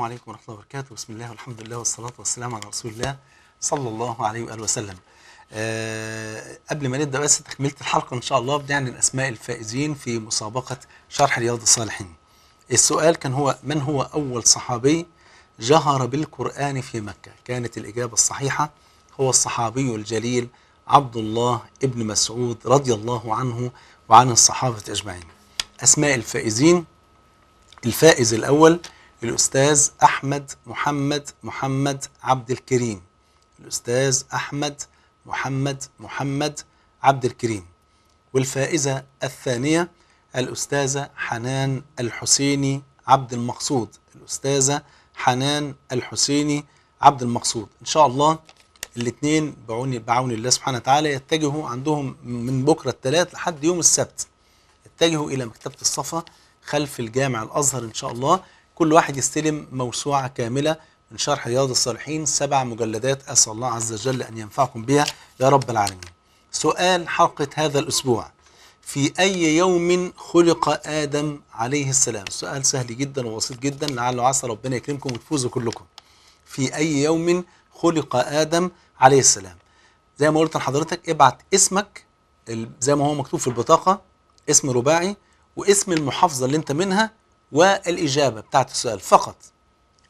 عليكم ورحمة الله وبركاته بسم الله والحمد لله والصلاة والسلام على رسول الله صلى الله عليه وآله وسلم أه قبل ما نبدأ بس تكملة الحلقة إن شاء الله بنعلن أسماء الفائزين في مسابقة شرح رياض الصالحين السؤال كان هو من هو أول صحابي جهر بالقرآن في مكة كانت الإجابة الصحيحة هو الصحابي الجليل عبد الله ابن مسعود رضي الله عنه وعن الصحابة أجمعين أسماء الفائزين الفائز الأول الأستاذ أحمد محمد محمد عبد الكريم الأستاذ أحمد محمد محمد عبد الكريم والفائزة الثانية الأستاذة حنان الحسيني عبد المقصود الأستاذة حنان الحسيني عبد المقصود ان شاء الله الاثنين بعون بعون الله سبحانه وتعالى يتجهوا عندهم من بكره الثلاث لحد يوم السبت يتجهوا الى مكتبه الصفا خلف الجامع الازهر ان شاء الله كل واحد يستلم موسوعه كامله من شرح رياض الصالحين سبع مجلدات اسال الله عز وجل ان ينفعكم بها يا رب العالمين. سؤال حلقه هذا الاسبوع في أي يوم خلق آدم عليه السلام سؤال سهل جدا وبسيط جدا لعل وعسى ربنا يكرمكم وتفوزوا كلكم في أي يوم خلق آدم عليه السلام زي ما قلت لحضرتك ابعت اسمك زي ما هو مكتوب في البطاقة اسم رباعي واسم المحافظة اللي انت منها والإجابة بتاعت السؤال فقط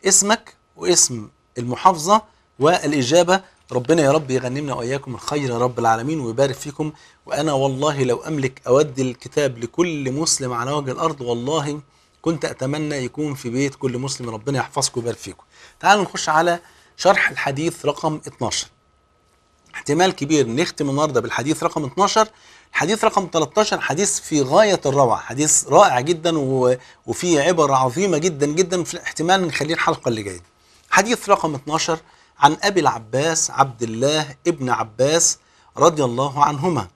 اسمك واسم المحافظة والإجابة ربنا يا رب يغنمنا واياكم الخير يا رب العالمين ويبارك فيكم وانا والله لو املك اودي الكتاب لكل مسلم على وجه الارض والله كنت اتمنى يكون في بيت كل مسلم ربنا يحفظكم ويبارك فيكم تعالوا نخش على شرح الحديث رقم 12 احتمال كبير نختم النهارده بالحديث رقم 12 الحديث رقم 13 حديث في غايه الروعه حديث رائع جدا وفيه عبر عظيمه جدا جدا في احتمال نخليه الحلقه اللي جايه حديث رقم 12 عن أبي العباس عبد الله ابن عباس رضي الله عنهما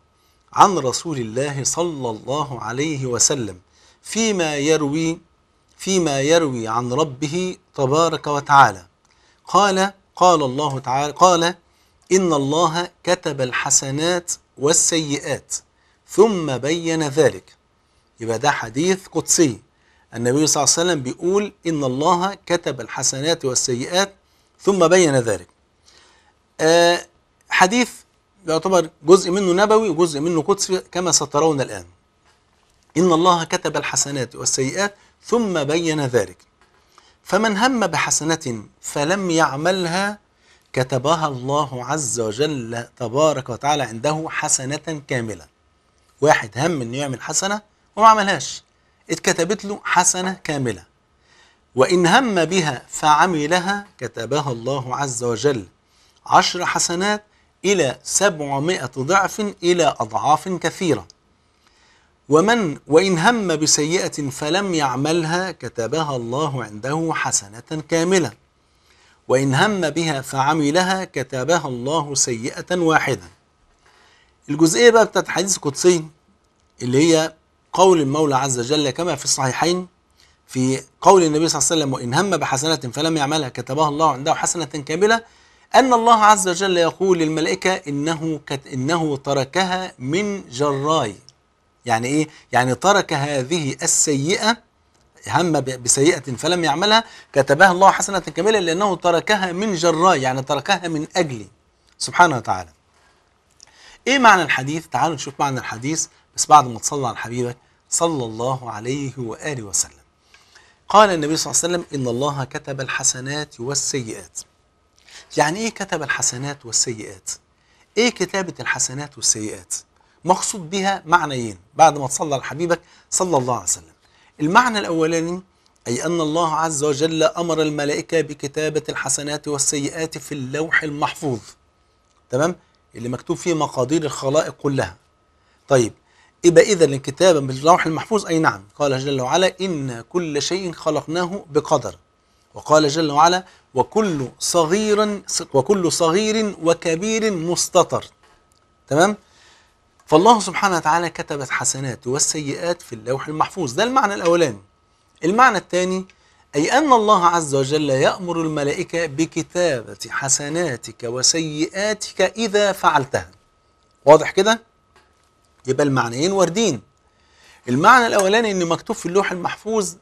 عن رسول الله صلى الله عليه وسلم فيما يروي فيما يروي عن ربه تبارك وتعالى قال قال الله تعالى قال إن الله كتب الحسنات والسيئات ثم بين ذلك يبقى ده حديث قدسي النبي صلى الله عليه وسلم بيقول إن الله كتب الحسنات والسيئات ثم بين ذلك آه، حديث يعتبر جزء منه نبوي وجزء منه قدسي كما سترون الآن إن الله كتب الحسنات والسيئات ثم بين ذلك فمن هم بحسنة فلم يعملها كتبها الله عز وجل تبارك وتعالى عنده حسنة كاملة واحد هم انه يعمل حسنة وما عملهاش اتكتبت له حسنة كاملة وإن هم بها فعملها كتبها الله عز وجل عشر حسنات إلى سبعمائة ضعف إلى أضعاف كثيرة ومن وإن هم بسيئة فلم يعملها كتبها الله عنده حسنة كاملة وإن هم بها فعملها كتبها الله سيئة واحدة الجزئية بقى بتاعت حديث قدسي اللي هي قول المولى عز وجل كما في الصحيحين في قول النبي صلى الله عليه وسلم وإن هم بحسنة فلم يعملها كتبها الله عنده حسنة كاملة أن الله عز وجل يقول للملائكة إنه كت إنه تركها من جراي يعني إيه؟ يعني ترك هذه السيئة هم بسيئة فلم يعملها كتبها الله حسنة كاملة لأنه تركها من جراي يعني تركها من أجلي سبحانه وتعالى إيه معنى الحديث؟ تعالوا نشوف معنى الحديث بس بعد ما تصلي على حبيبك صلى الله عليه وآله وسلم قال النبي صلى الله عليه وسلم إن الله كتب الحسنات والسيئات يعني إيه كتب الحسنات والسيئات؟ إيه كتابة الحسنات والسيئات؟ مقصود بها معنيين بعد ما تصلى لحبيبك صلى الله عليه وسلم المعنى الأولاني أي أن الله عز وجل أمر الملائكة بكتابة الحسنات والسيئات في اللوح المحفوظ تمام؟ اللي مكتوب فيه مقادير الخلائق كلها طيب يبقى إذا الكتاب باللوح المحفوظ أي نعم قال جل وعلا إن كل شيء خلقناه بقدر وقال جل وعلا وكل صغير وكل صغير وكبير مستطر تمام فالله سبحانه وتعالى كتب الحسنات والسيئات في اللوح المحفوظ ده المعنى الأولاني المعنى الثاني أي أن الله عز وجل يأمر الملائكة بكتابة حسناتك وسيئاتك إذا فعلتها واضح كده يبقى المعنيين واردين المعنى الأولاني إن مكتوب في اللوح المحفوظ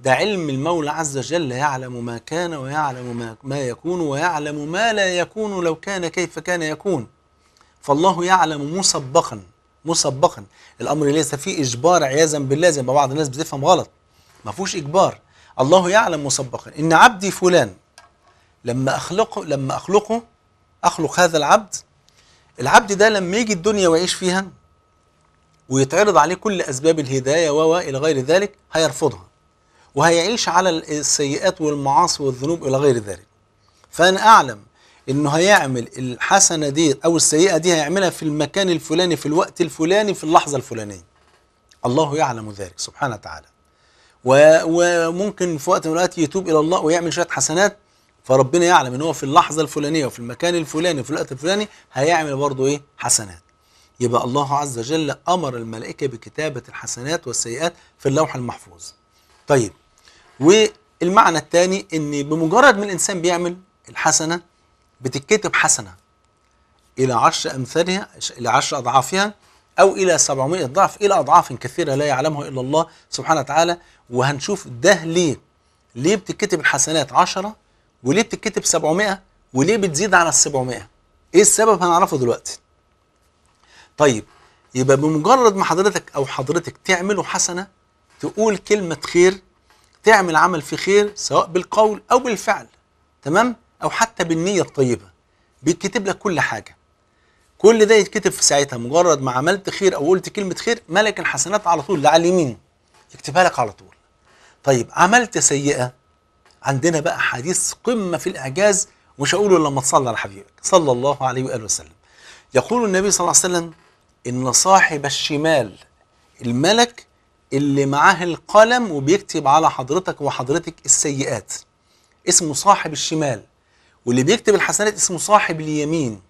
ده علم المولى عز وجل يعلم ما كان ويعلم ما, ما يكون ويعلم ما لا يكون لو كان كيف كان يكون فالله يعلم مسبقا مسبقا الأمر ليس فيه إجبار عياذا بالله زي ما بعض الناس بتفهم غلط ما فيهوش إجبار الله يعلم مسبقا إن عبدي فلان لما أخلقه لما أخلقه أخلق هذا العبد العبد ده لما يجي الدنيا ويعيش فيها ويتعرض عليه كل أسباب الهداية و إلى غير ذلك هيرفضها وهيعيش على السيئات والمعاصي والذنوب إلى غير ذلك فأنا أعلم إنه هيعمل الحسنة دي أو السيئة دي هيعملها في المكان الفلاني في الوقت الفلاني في اللحظة الفلانية الله يعلم ذلك سبحانه وتعالى وممكن في وقت من الأوقات يتوب إلى الله ويعمل شوية حسنات فربنا يعلم إن هو في اللحظة الفلانية وفي المكان الفلاني وفي الوقت الفلاني هيعمل برضه إيه حسنات يبقى الله عز وجل أمر الملائكة بكتابة الحسنات والسيئات في اللوح المحفوظ طيب والمعنى الثاني أن بمجرد ما الإنسان بيعمل الحسنة بتتكتب حسنة إلى عشر أمثالها إلى عشر أضعافها أو إلى 700 ضعف إلى أضعاف كثيرة لا يعلمها إلا الله سبحانه وتعالى وهنشوف ده ليه ليه بتتكتب الحسنات 10 وليه بتتكتب 700 وليه بتزيد على ال 700 إيه السبب هنعرفه دلوقتي طيب يبقى بمجرد ما حضرتك او حضرتك تعمله حسنه تقول كلمه خير تعمل عمل في خير سواء بالقول او بالفعل تمام او حتى بالنيه الطيبه بيتكتب لك كل حاجه كل ده يتكتب في ساعتها مجرد ما عملت خير او قلت كلمه خير ملك الحسنات على طول لعلي على اليمين يكتبها لك على طول طيب عملت سيئه عندنا بقى حديث قمه في الاعجاز مش هقوله لما تصلي على حبيبك صلى الله عليه واله وسلم يقول النبي صلى الله عليه وسلم ان صاحب الشمال الملك اللي معاه القلم وبيكتب على حضرتك وحضرتك السيئات اسمه صاحب الشمال واللي بيكتب الحسنات اسمه صاحب اليمين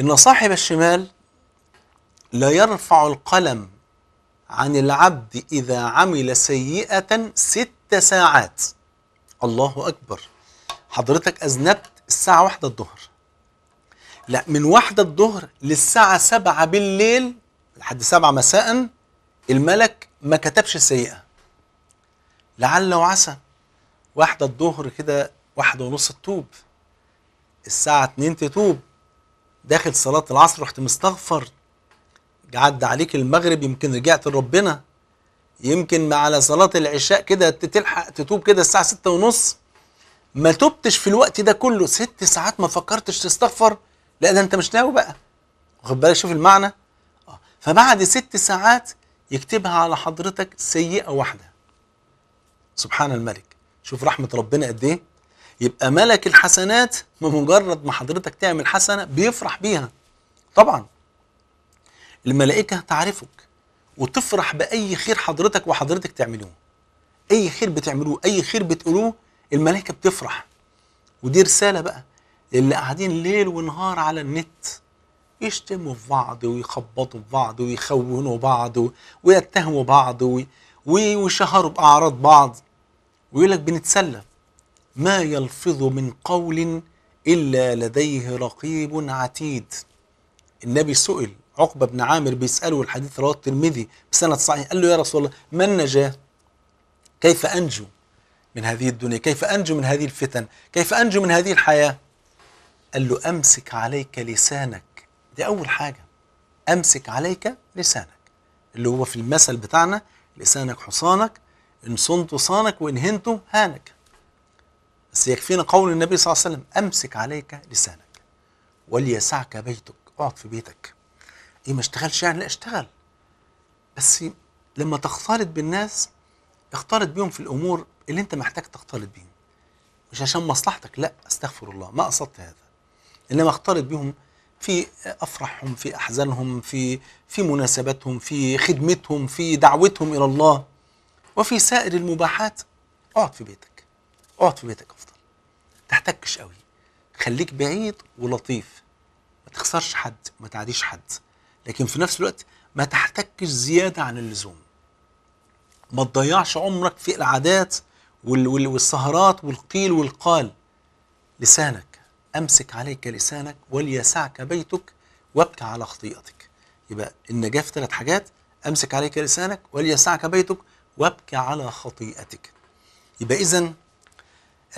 ان صاحب الشمال لا يرفع القلم عن العبد اذا عمل سيئه ست ساعات الله اكبر حضرتك اذنبت الساعه واحدة الظهر لا من واحدة الظهر للساعة سبعة بالليل لحد سبعة مساء الملك ما كتبش سيئة لعل وعسى واحدة الظهر كده واحدة ونص تتوب الساعة اتنين تتوب داخل صلاة العصر رحت مستغفر عدى عليك المغرب يمكن رجعت لربنا يمكن على صلاة العشاء كده تلحق تتوب كده الساعة ستة ونص ما تبتش في الوقت ده كله ست ساعات ما فكرتش تستغفر لا ده انت مش ناوي بقى واخد بالك شوف المعنى آه. فبعد ست ساعات يكتبها على حضرتك سيئه واحده سبحان الملك شوف رحمه ربنا قد ايه يبقى ملك الحسنات بمجرد ما حضرتك تعمل حسنه بيفرح بيها طبعا الملائكه تعرفك وتفرح باي خير حضرتك وحضرتك تعملوه اي خير بتعملوه اي خير بتقولوه الملائكه بتفرح ودي رساله بقى اللي قاعدين ليل ونهار على النت يشتموا في بعض ويخبطوا في بعض ويخونوا بعض ويتهموا بعض ويشهروا بأعراض بعض ويقول لك بنتسلى ما يلفظ من قول إلا لديه رقيب عتيد النبي سئل عقبة بن عامر بيسأله الحديث رواه الترمذي بسند صحيح قال له يا رسول الله ما النجاة كيف أنجو من هذه الدنيا كيف أنجو من هذه الفتن كيف أنجو من هذه الحياة قال له أمسك عليك لسانك دي أول حاجة أمسك عليك لسانك اللي هو في المثل بتاعنا لسانك حصانك إن صنت صانك وإن هنت هانك بس يكفينا قول النبي صلى الله عليه وسلم أمسك عليك لسانك وليسعك بيتك اقعد في بيتك إيه ما اشتغلش يعني لا اشتغل بس لما تختلط بالناس اختلط بيهم في الأمور اللي أنت محتاج تختلط بيهم مش عشان مصلحتك لا استغفر الله ما قصدت هذا انما اختلط بهم في افرحهم في احزانهم في في مناسباتهم في خدمتهم في دعوتهم الى الله وفي سائر المباحات اقعد في بيتك اقعد في بيتك افضل تحتكش قوي خليك بعيد ولطيف ما تخسرش حد ما تعديش حد لكن في نفس الوقت ما تحتكش زياده عن اللزوم ما تضيعش عمرك في العادات والسهرات والقيل والقال لسانك أمسك عليك لسانك وليسعك بيتك وابكى على خطيئتك يبقى النجاة في ثلاث حاجات أمسك عليك لسانك وليسعك بيتك وابكى على خطيئتك يبقى إذا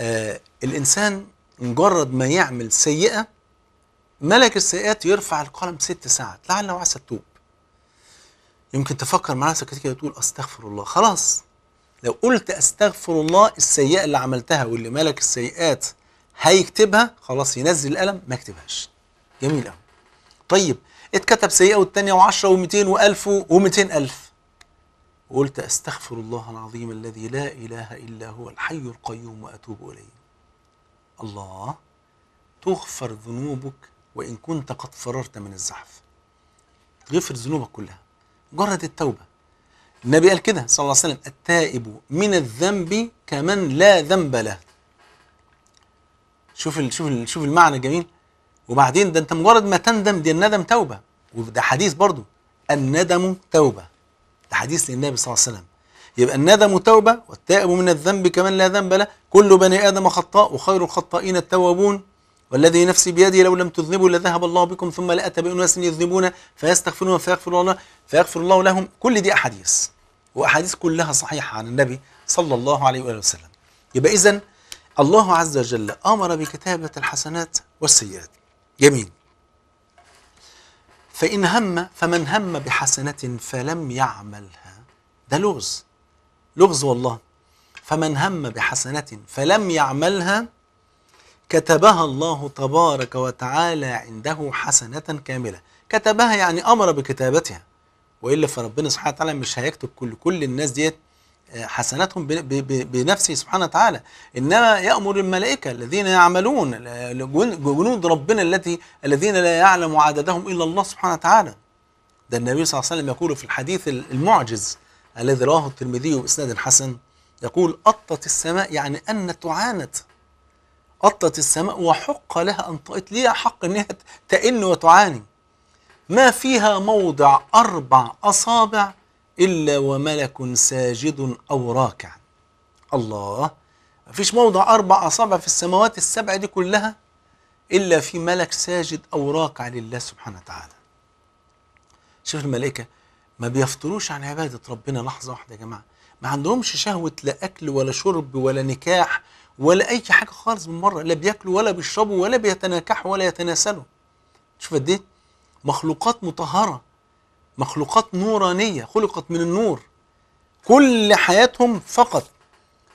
آه الإنسان مجرد ما يعمل سيئة ملك السيئات يرفع القلم ست ساعات لعله وعسى تتوب يمكن تفكر مع نفسك كده تقول استغفر الله خلاص لو قلت استغفر الله السيئه اللي عملتها واللي ملك السيئات هيكتبها خلاص ينزل القلم ما يكتبهاش جميل قوي طيب اتكتب سيئه والثانيه و10 و200 و1000 و200000 وقلت استغفر الله العظيم الذي لا اله الا هو الحي القيوم واتوب اليه الله تغفر ذنوبك وان كنت قد فررت من الزحف تغفر ذنوبك كلها مجرد التوبه النبي قال كده صلى الله عليه وسلم التائب من الذنب كمن لا ذنب له شوف ال شوف ال شوف المعنى الجميل وبعدين ده انت مجرد ما تندم دي الندم توبه وده حديث برضو الندم توبه ده حديث للنبي صلى الله عليه وسلم يبقى الندم توبه والتائب من الذنب كمن لا ذنب له كل بني ادم خطاء وخير الخطائين التوابون والذي نفسي بيدي لو لم تذنبوا لذهب الله بكم ثم لاتى باناس يذنبون فيستغفرون فيغفر الله فيغفر الله لهم كل دي احاديث واحاديث كلها صحيحه عن النبي صلى الله عليه واله وسلم يبقى اذا الله عز وجل أمر بكتابة الحسنات والسيئات جميل فإن هم فمن هم بحسنة فلم يعملها ده لغز لغز والله فمن هم بحسنة فلم يعملها كتبها الله تبارك وتعالى عنده حسنة كاملة كتبها يعني أمر بكتابتها وإلا فربنا سبحانه وتعالى مش هيكتب كل كل الناس ديت حسناتهم بنفسه سبحانه وتعالى إنما يأمر الملائكة الذين يعملون جنود ربنا التي الذين لا يعلم عددهم إلا الله سبحانه وتعالى ده النبي صلى الله عليه وسلم يقول في الحديث المعجز الذي رواه الترمذي بإسناد حسن يقول أطت السماء يعني ان تعانت أطت السماء وحق لها أن طأت ليها حق أنها تئن وتعاني ما فيها موضع أربع أصابع إلا وملك ساجد أو راكع الله فيش موضع أربع أصابع في السماوات السبع دي كلها إلا في ملك ساجد أو راكع لله سبحانه وتعالى شوف الملائكة ما بيفطروش عن عبادة ربنا لحظة واحدة يا جماعة ما عندهمش شهوة لا أكل ولا شرب ولا نكاح ولا أي حاجة خالص من مرة لا بياكلوا ولا بيشربوا ولا بيتناكحوا ولا يتناسلوا شوف قد إيه؟ مخلوقات مطهرة مخلوقات نورانية خلقت من النور كل حياتهم فقط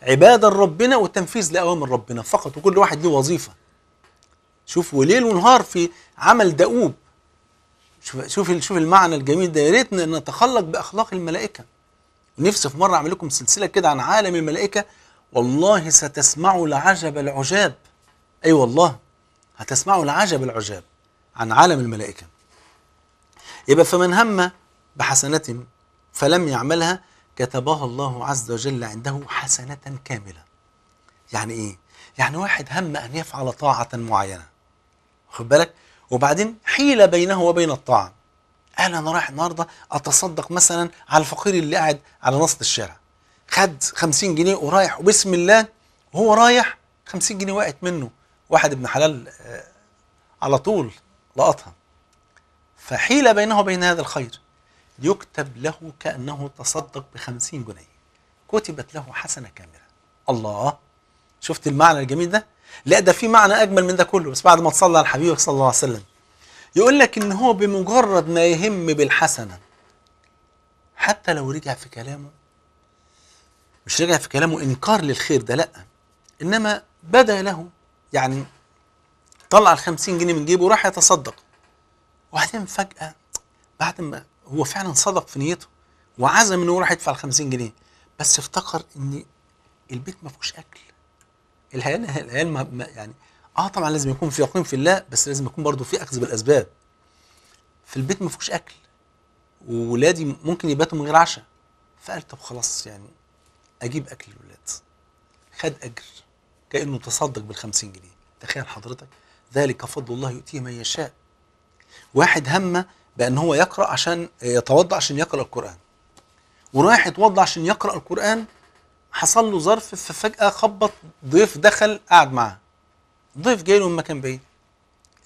عبادة لربنا وتنفيذ لأوامر ربنا فقط وكل واحد له وظيفة شوف وليل ونهار في عمل دؤوب شوف شوف المعنى الجميل ده يا ريت نتخلق بأخلاق الملائكة نفسي في مرة أعمل لكم سلسلة كده عن عالم الملائكة والله ستسمعوا العجب العجاب أي أيوة والله هتسمعوا العجب العجاب عن عالم الملائكه يبقى فمن هم بحسنة فلم يعملها كتبها الله عز وجل عنده حسنة كاملة يعني ايه يعني واحد هم ان يفعل طاعة معينة واخد بالك وبعدين حيل بينه وبين الطاعة انا رايح النهارده اتصدق مثلا على الفقير اللي قاعد على نص الشارع خد 50 جنيه ورايح وبسم الله وهو رايح 50 جنيه وقعت منه واحد ابن حلال آه، على طول لقطها فحيل بينه وبين هذا الخير يكتب له كأنه تصدق بخمسين جنيه كتبت له حسنة كاملة الله شفت المعنى الجميل ده لا ده في معنى أجمل من ده كله بس بعد ما تصلى على حبيبك صلى الله عليه وسلم يقول لك إن هو بمجرد ما يهم بالحسنة حتى لو رجع في كلامه مش رجع في كلامه إنكار للخير ده لأ إنما بدا له يعني طلع الخمسين جنيه من جيبه وراح يتصدق وبعدين فجأة بعد ما هو فعلا صدق في نيته وعزم انه راح يدفع ال 50 جنيه بس افتكر ان البيت ما فيهوش اكل العيال العيال يعني اه طبعا لازم يكون في يقين في الله بس لازم يكون برضه في اخذ بالاسباب في البيت ما فيهوش اكل وولادي ممكن يباتوا من غير عشاء فقال طب خلاص يعني اجيب اكل للولاد خد اجر كانه تصدق بال 50 جنيه تخيل حضرتك ذلك فضل الله يؤتيه من يشاء واحد همه بان هو يقرا عشان يتوضا عشان يقرا القران ورايح يتوضا عشان يقرا القران حصل له ظرف ففجاه خبط ضيف دخل قعد معاه ضيف جاي له من مكان بعيد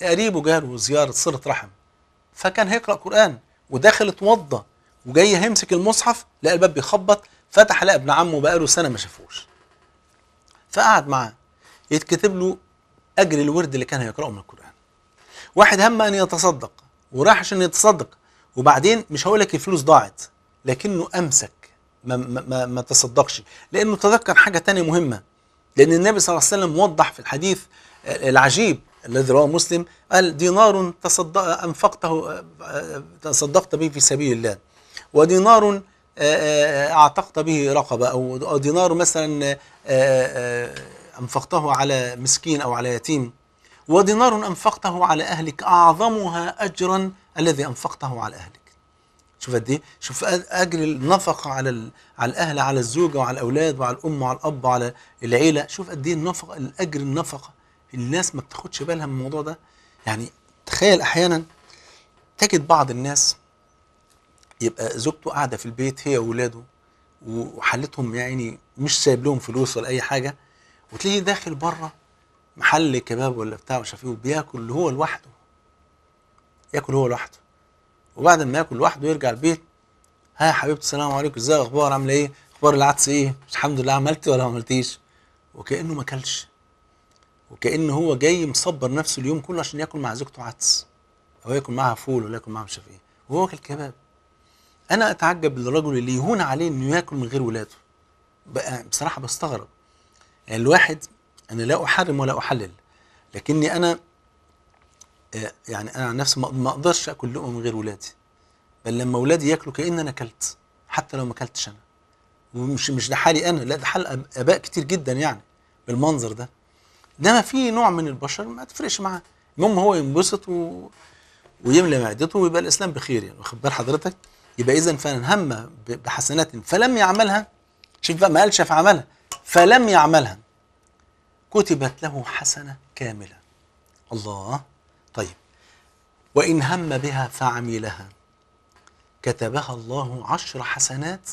قريبه جاله زياره صله رحم فكان هيقرا قران وداخل اتوضى وجاي هيمسك المصحف لقى الباب بيخبط فتح لقى ابن عمه بقاله سنه ما شافوش فقعد معاه يتكتب له اجر الورد اللي كان هيقراه من القران واحد هم ان يتصدق وراح عشان يتصدق وبعدين مش هقول لك الفلوس ضاعت لكنه امسك ما, ما, ما تصدقش لانه تذكر حاجه تانية مهمه لان النبي صلى الله عليه وسلم وضح في الحديث العجيب الذي رواه مسلم قال دينار تصدق انفقته تصدقت به في سبيل الله ودينار اعتقت به رقبه او دينار مثلا انفقته على مسكين او على يتيم ودينار أنفقته على أهلك أعظمها أجرا الذي أنفقته على أهلك شوف قد ايه شوف اجر النفقه على على الاهل على الزوجه وعلى الاولاد وعلى الام وعلى الاب وعلى العيله شوف قد ايه النفقه الاجر النفقه الناس ما بتاخدش بالها من الموضوع ده يعني تخيل احيانا تجد بعض الناس يبقى زوجته قاعده في البيت هي واولاده وحالتهم يعني مش سايب لهم فلوس ولا اي حاجه وتلاقيه داخل بره محل كباب ولا بتاع مش عارف ايه وبياكل هو لوحده ياكل هو لوحده وبعد ما ياكل لوحده يرجع البيت ها يا حبيبتي السلام عليكم ازاي اخبار عامله ايه اخبار العدس ايه الحمد لله عملت ولا ما عملتيش وكانه ما اكلش وكانه هو جاي مصبر نفسه اليوم كله عشان ياكل مع زوجته عدس او ياكل معاها فول ولا ياكل معاها مش عارف ايه وهو اكل كباب انا اتعجب للرجل اللي يهون عليه انه ياكل من غير ولاده بقى بصراحه بستغرب يعني الواحد أنا لا أحرم ولا أحلل لكني أنا آه، يعني أنا عن نفسي ما أقدرش أكل لقمة من غير ولادي بل لما ولادي ياكلوا كأن أنا أكلت حتى لو ما أكلتش أنا ومش مش ده حالي أنا لا ده حال آباء كتير جدا يعني بالمنظر ده إنما في نوع من البشر ما تفرقش معاه المهم هو ينبسط و... ويملى معدته ويبقى الإسلام بخير يعني واخد بال حضرتك يبقى إذا فان هم بحسنات فلم يعملها شوف بقى ما قالش فعملها فلم يعملها كتبت له حسنة كاملة الله طيب وإن هم بها فعملها كتبها الله عشر حسنات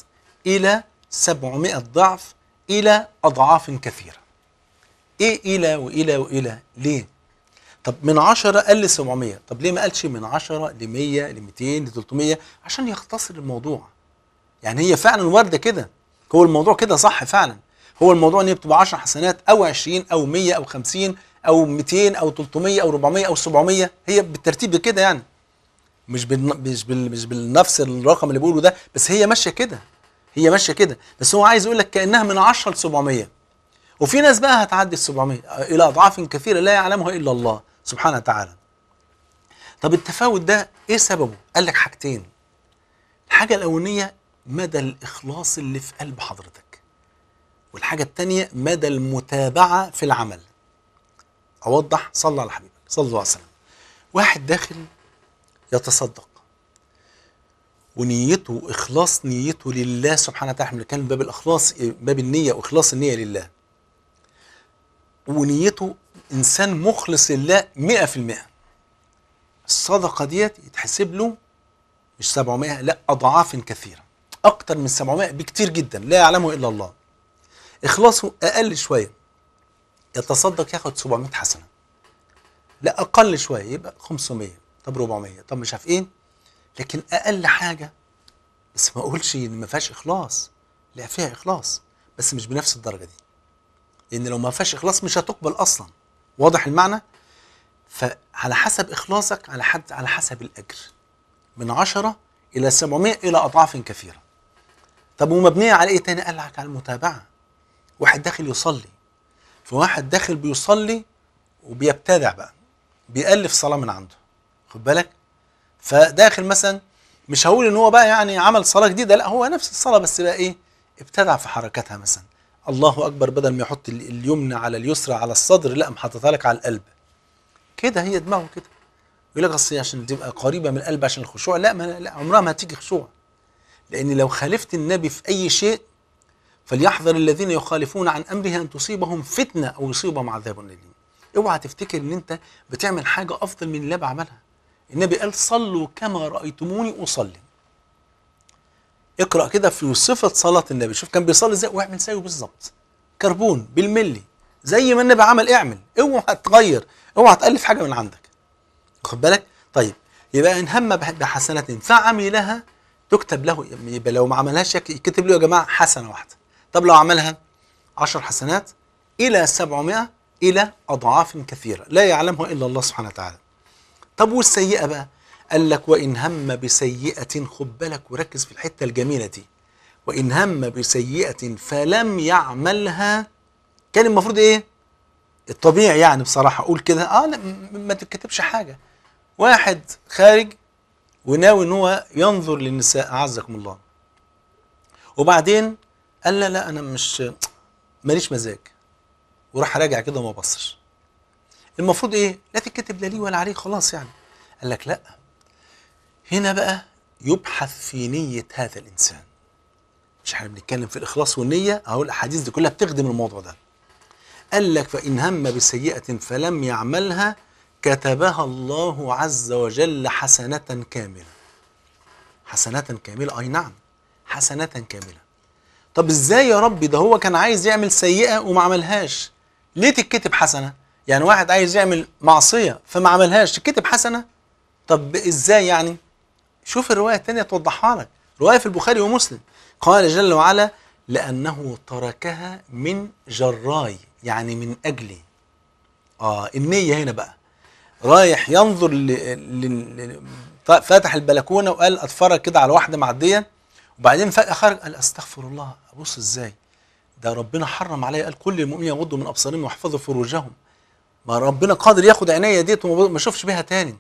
إلى سبعمائة ضعف إلى أضعاف كثيرة إيه إلى وإلى وإلى ليه؟ طب من 10 قال ل 700 طب ليه ما قالش من 10 ل 100 ل 200 ل 300 عشان يختصر الموضوع يعني هي فعلا وارده كده هو الموضوع كده صح فعلا هو الموضوع ان هي بتبقى 10 حسنات او 20 او 100 او 50 او 200 او 300 او 400 او 700 هي بالترتيب كده يعني مش مش بال مش بالنفس الرقم اللي بيقوله ده بس هي ماشيه كده هي ماشيه كده بس هو عايز يقول لك كانها من 10 ل 700 وفي ناس بقى هتعدي ال 700 الى اضعاف كثيره لا يعلمها الا الله سبحانه وتعالى طب التفاوت ده ايه سببه قال لك حاجتين الحاجه الاولانيه مدى الاخلاص اللي في قلب حضرتك والحاجة الثانية مدى المتابعة في العمل أوضح صلى على حبيبك صلى الله عليه وسلم واحد داخل يتصدق ونيته إخلاص نيته لله سبحانه وتعالى احنا بنتكلم باب الإخلاص باب النية وإخلاص النية لله ونيته إنسان مخلص لله 100% الصدقة ديت يتحسب له مش 700 لا أضعاف كثيرة أكتر من 700 بكتير جدا لا يعلمه إلا الله إخلاصه أقل شوية يتصدق ياخد 700 حسنة لا أقل شوية يبقى 500 طب 400 طب مش عارف إيه لكن أقل حاجة بس ما أقولش إن ما فيهاش إخلاص لا فيها إخلاص بس مش بنفس الدرجة دي لأن لو ما فيهاش إخلاص مش هتقبل أصلا واضح المعنى؟ فعلى حسب إخلاصك على حد على حسب الأجر من 10 إلى 700 إلى أضعاف كثيرة طب ومبنية على إيه تاني؟ قال لك على المتابعة واحد داخل يصلي فواحد داخل بيصلي وبيبتدع بقى بيألف صلاة من عنده خد بالك فداخل مثلا مش هقول ان هو بقى يعني عمل صلاة جديدة لا هو نفس الصلاة بس بقى ايه ابتدع في حركاتها مثلا الله اكبر بدل ما يحط اليمنى على اليسرى على الصدر لا محطتها لك على القلب كده هي دماغه كده يقول لك اصل عشان تبقى قريبه من القلب عشان الخشوع لا ما لا عمرها ما هتيجي خشوع لان لو خالفت النبي في اي شيء فليحذر الذين يخالفون عن امره ان تصيبهم فتنه او يصيبهم عذاب اليم اوعى تفتكر ان انت بتعمل حاجه افضل من اللي بعملها النبي قال صلوا كما رايتموني اصلي اقرا كده في صفه صلاه النبي شوف كان بيصلي ازاي واعمل زيه بالظبط كربون بالملي زي ما النبي عمل اعمل اوعى تغير اوعى تالف حاجه من عندك واخد بالك طيب يبقى ان هم بحسنه فعملها تكتب له يبقى لو ما عملهاش يكتب له يا جماعه حسنه واحده طب لو عملها 10 حسنات إلى 700 إلى أضعاف كثيرة لا يعلمها إلا الله سبحانه وتعالى طب والسيئة بقى قال لك وإن هم بسيئة خد بالك وركز في الحتة الجميلة دي وإن هم بسيئة فلم يعملها كان المفروض إيه؟ الطبيعي يعني بصراحة أقول كده آه لا ما تتكتبش حاجة واحد خارج وناوي إن هو ينظر للنساء أعزكم الله وبعدين قال لا لا انا مش ماليش مزاج وراح راجع كده وما بصش المفروض ايه لا تتكتب لا لي ولا عليه خلاص يعني قال لك لا هنا بقى يبحث في نيه هذا الانسان مش احنا بنتكلم في الاخلاص والنيه اهو الاحاديث دي كلها بتخدم الموضوع ده قال لك فان هم بسيئه فلم يعملها كتبها الله عز وجل حسنه كامله حسنه كامله اي نعم حسنه كامله طب ازاي يا ربي ده هو كان عايز يعمل سيئه وما عملهاش ليه تتكتب حسنه يعني واحد عايز يعمل معصيه فما عملهاش تتكتب حسنه طب ازاي يعني شوف الروايه الثانيه توضحها لك روايه في البخاري ومسلم قال جل وعلا لانه تركها من جراي يعني من اجلي اه النيه هنا بقى رايح ينظر ل... ل... ل... فاتح البلكونه وقال اتفرج كده على واحده معديه وبعدين فجأة خرج قال استغفر الله ابص ازاي ده ربنا حرم عليا قال كل المؤمنين يغضوا من ابصارهم ويحفظوا فروجهم ما ربنا قادر ياخد عينيا ديت وما اشوفش بيها تاني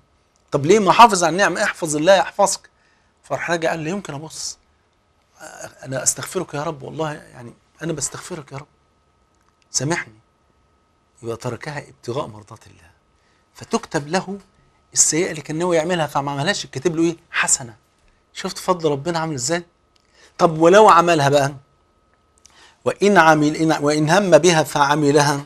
طب ليه ما حافظ على النعمه احفظ الله يحفظك فراح راجع قال لي يمكن ابص انا استغفرك يا رب والله يعني انا بستغفرك يا رب سامحني يبقى تركها ابتغاء مرضات الله فتكتب له السيئه اللي كان ناوي يعملها فما عملهاش الكاتب له ايه حسنه شفت فضل ربنا عامل ازاي طب ولو عملها بقى وإن عمل وإن هم بها فعملها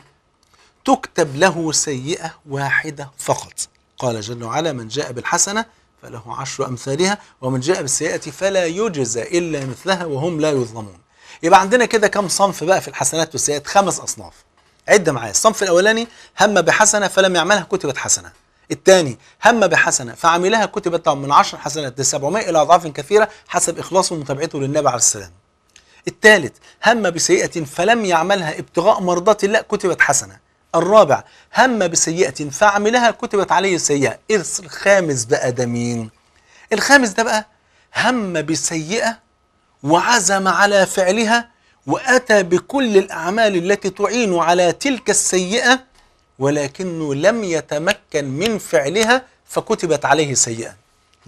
تكتب له سيئة واحدة فقط قال جل وعلا من جاء بالحسنة فله عشر أمثالها ومن جاء بالسيئة فلا يجزى إلا مثلها وهم لا يظلمون يبقى عندنا كده كم صنف بقى في الحسنات والسيئات خمس أصناف عد معايا الصنف الأولاني هم بحسنة فلم يعملها كتبت حسنة الثاني هم بحسنة فعملها كتبت من عشر حسنات لسبعمائة إلى أضعاف كثيرة حسب إخلاصه ومتابعته للنبي عليه السلام الثالث هم بسيئة فلم يعملها ابتغاء مرضاة الله كتبت حسنة الرابع هم بسيئة فعملها كتبت عليه السيئة الخامس بقى ده مين الخامس ده بقى هم بسيئة وعزم على فعلها وأتى بكل الأعمال التي تعين على تلك السيئة ولكنه لم يتمكن من فعلها فكتبت عليه سيئة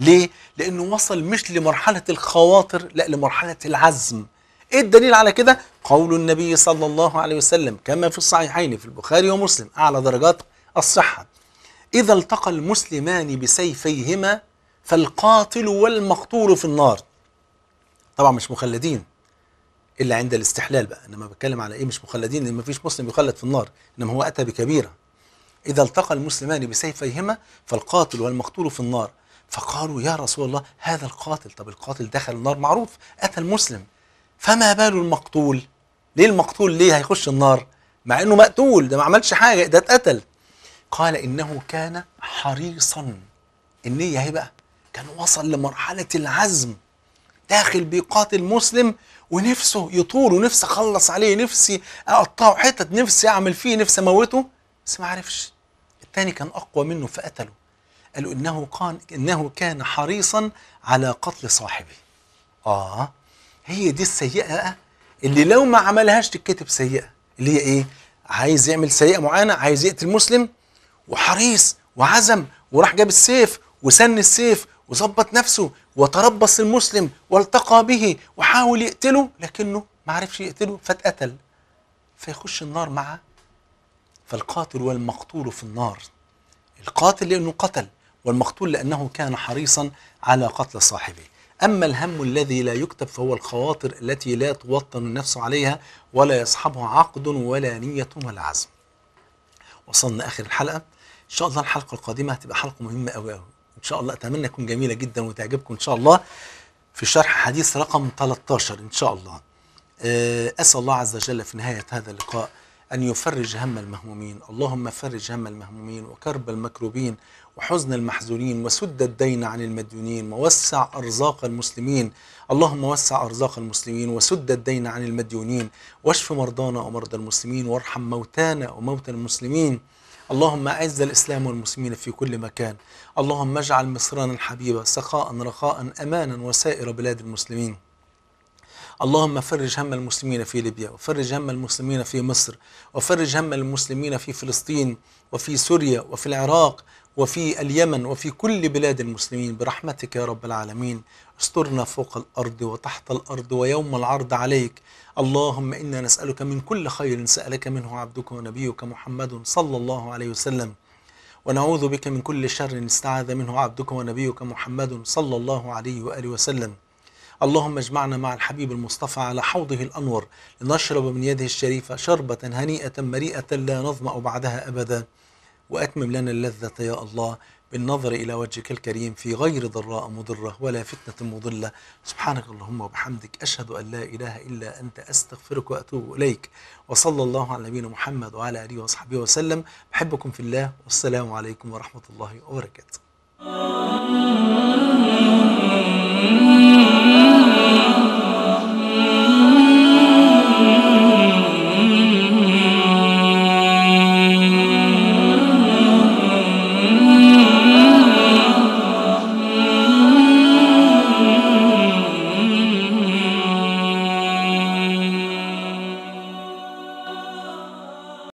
ليه؟ لأنه وصل مش لمرحلة الخواطر لا لمرحلة العزم ايه الدليل على كده؟ قول النبي صلى الله عليه وسلم كما في الصحيحين في البخاري ومسلم أعلى درجات الصحة إذا التقى المسلمان بسيفيهما فالقاتل والمقتول في النار طبعا مش مخلدين الا عند الاستحلال بقى انما بتكلم على ايه مش مخلدين لان مفيش مسلم يخلد في النار انما هو اتى بكبيره اذا التقى المسلمان بسيفيهما فالقاتل والمقتول في النار فقالوا يا رسول الله هذا القاتل طب القاتل دخل النار معروف اتى المسلم فما بال المقتول ليه المقتول ليه هيخش النار مع انه مقتول ده ما عملش حاجه ده اتقتل قال انه كان حريصا النيه اهي بقى كان وصل لمرحله العزم داخل بيقاتل مسلم ونفسه يطول ونفسي اخلص عليه نفسي اقطعه حتت نفسي اعمل فيه نفسي اموته بس ما عرفش التاني كان اقوى منه فقتله قالوا انه كان انه كان حريصا على قتل صاحبه اه هي دي السيئه اللي لو ما عملهاش تتكتب سيئه اللي هي ايه عايز يعمل سيئه معينه عايز يقتل مسلم وحريص وعزم وراح جاب السيف وسن السيف وظبط نفسه وتربص المسلم والتقى به وحاول يقتله لكنه ما عرفش يقتله فاتقتل فيخش النار معه فالقاتل والمقتول في النار القاتل لأنه قتل والمقتول لأنه كان حريصا على قتل صاحبه أما الهم الذي لا يكتب فهو الخواطر التي لا توطن النفس عليها ولا يصحبها عقد ولا نية ولا عزم وصلنا آخر الحلقة إن شاء الله الحلقة القادمة هتبقى حلقة مهمة أوي أوي شاء الله اتمنى تكون جميله جدا وتعجبكم ان شاء الله في شرح حديث رقم 13 ان شاء الله آه، اسال الله عز وجل في نهايه هذا اللقاء أن يفرج هم المهمومين اللهم فرج هم المهمومين وكرب المكروبين وحزن المحزونين وسد الدين عن المديونين ووسع أرزاق المسلمين اللهم وسع أرزاق المسلمين وسد الدين عن المديونين واشف مرضانا ومرضى المسلمين وارحم موتانا وموتى المسلمين اللهم أعز الإسلام والمسلمين في كل مكان اللهم اجعل مصرنا الحبيبه سخاء رخاء أمانا وسائر بلاد المسلمين اللهم فرج هم المسلمين في ليبيا وفرج هم المسلمين في مصر وفرج هم المسلمين في فلسطين وفي سوريا وفي العراق وفي اليمن وفي كل بلاد المسلمين برحمتك يا رب العالمين استرنا فوق الأرض وتحت الأرض ويوم العرض عليك اللهم إنا نسألك من كل خير سألك منه عبدك ونبيك محمد صلى الله عليه وسلم ونعوذ بك من كل شر استعاذ منه عبدك ونبيك محمد صلى الله عليه وآله وسلم اللهم اجمعنا مع الحبيب المصطفى على حوضه الأنور لنشرب من يده الشريفة شربة هنيئة مريئة لا نظمأ بعدها أبدا وأتمم لنا اللذة يا الله بالنظر إلى وجهك الكريم في غير ضراء مضرة ولا فتنة مضلة سبحانك اللهم وبحمدك أشهد أن لا إله إلا أنت أستغفرك وأتوب إليك وصلى الله على نبينا محمد وعلى آله وصحبه وسلم بحبكم في الله والسلام عليكم ورحمة الله وبركاته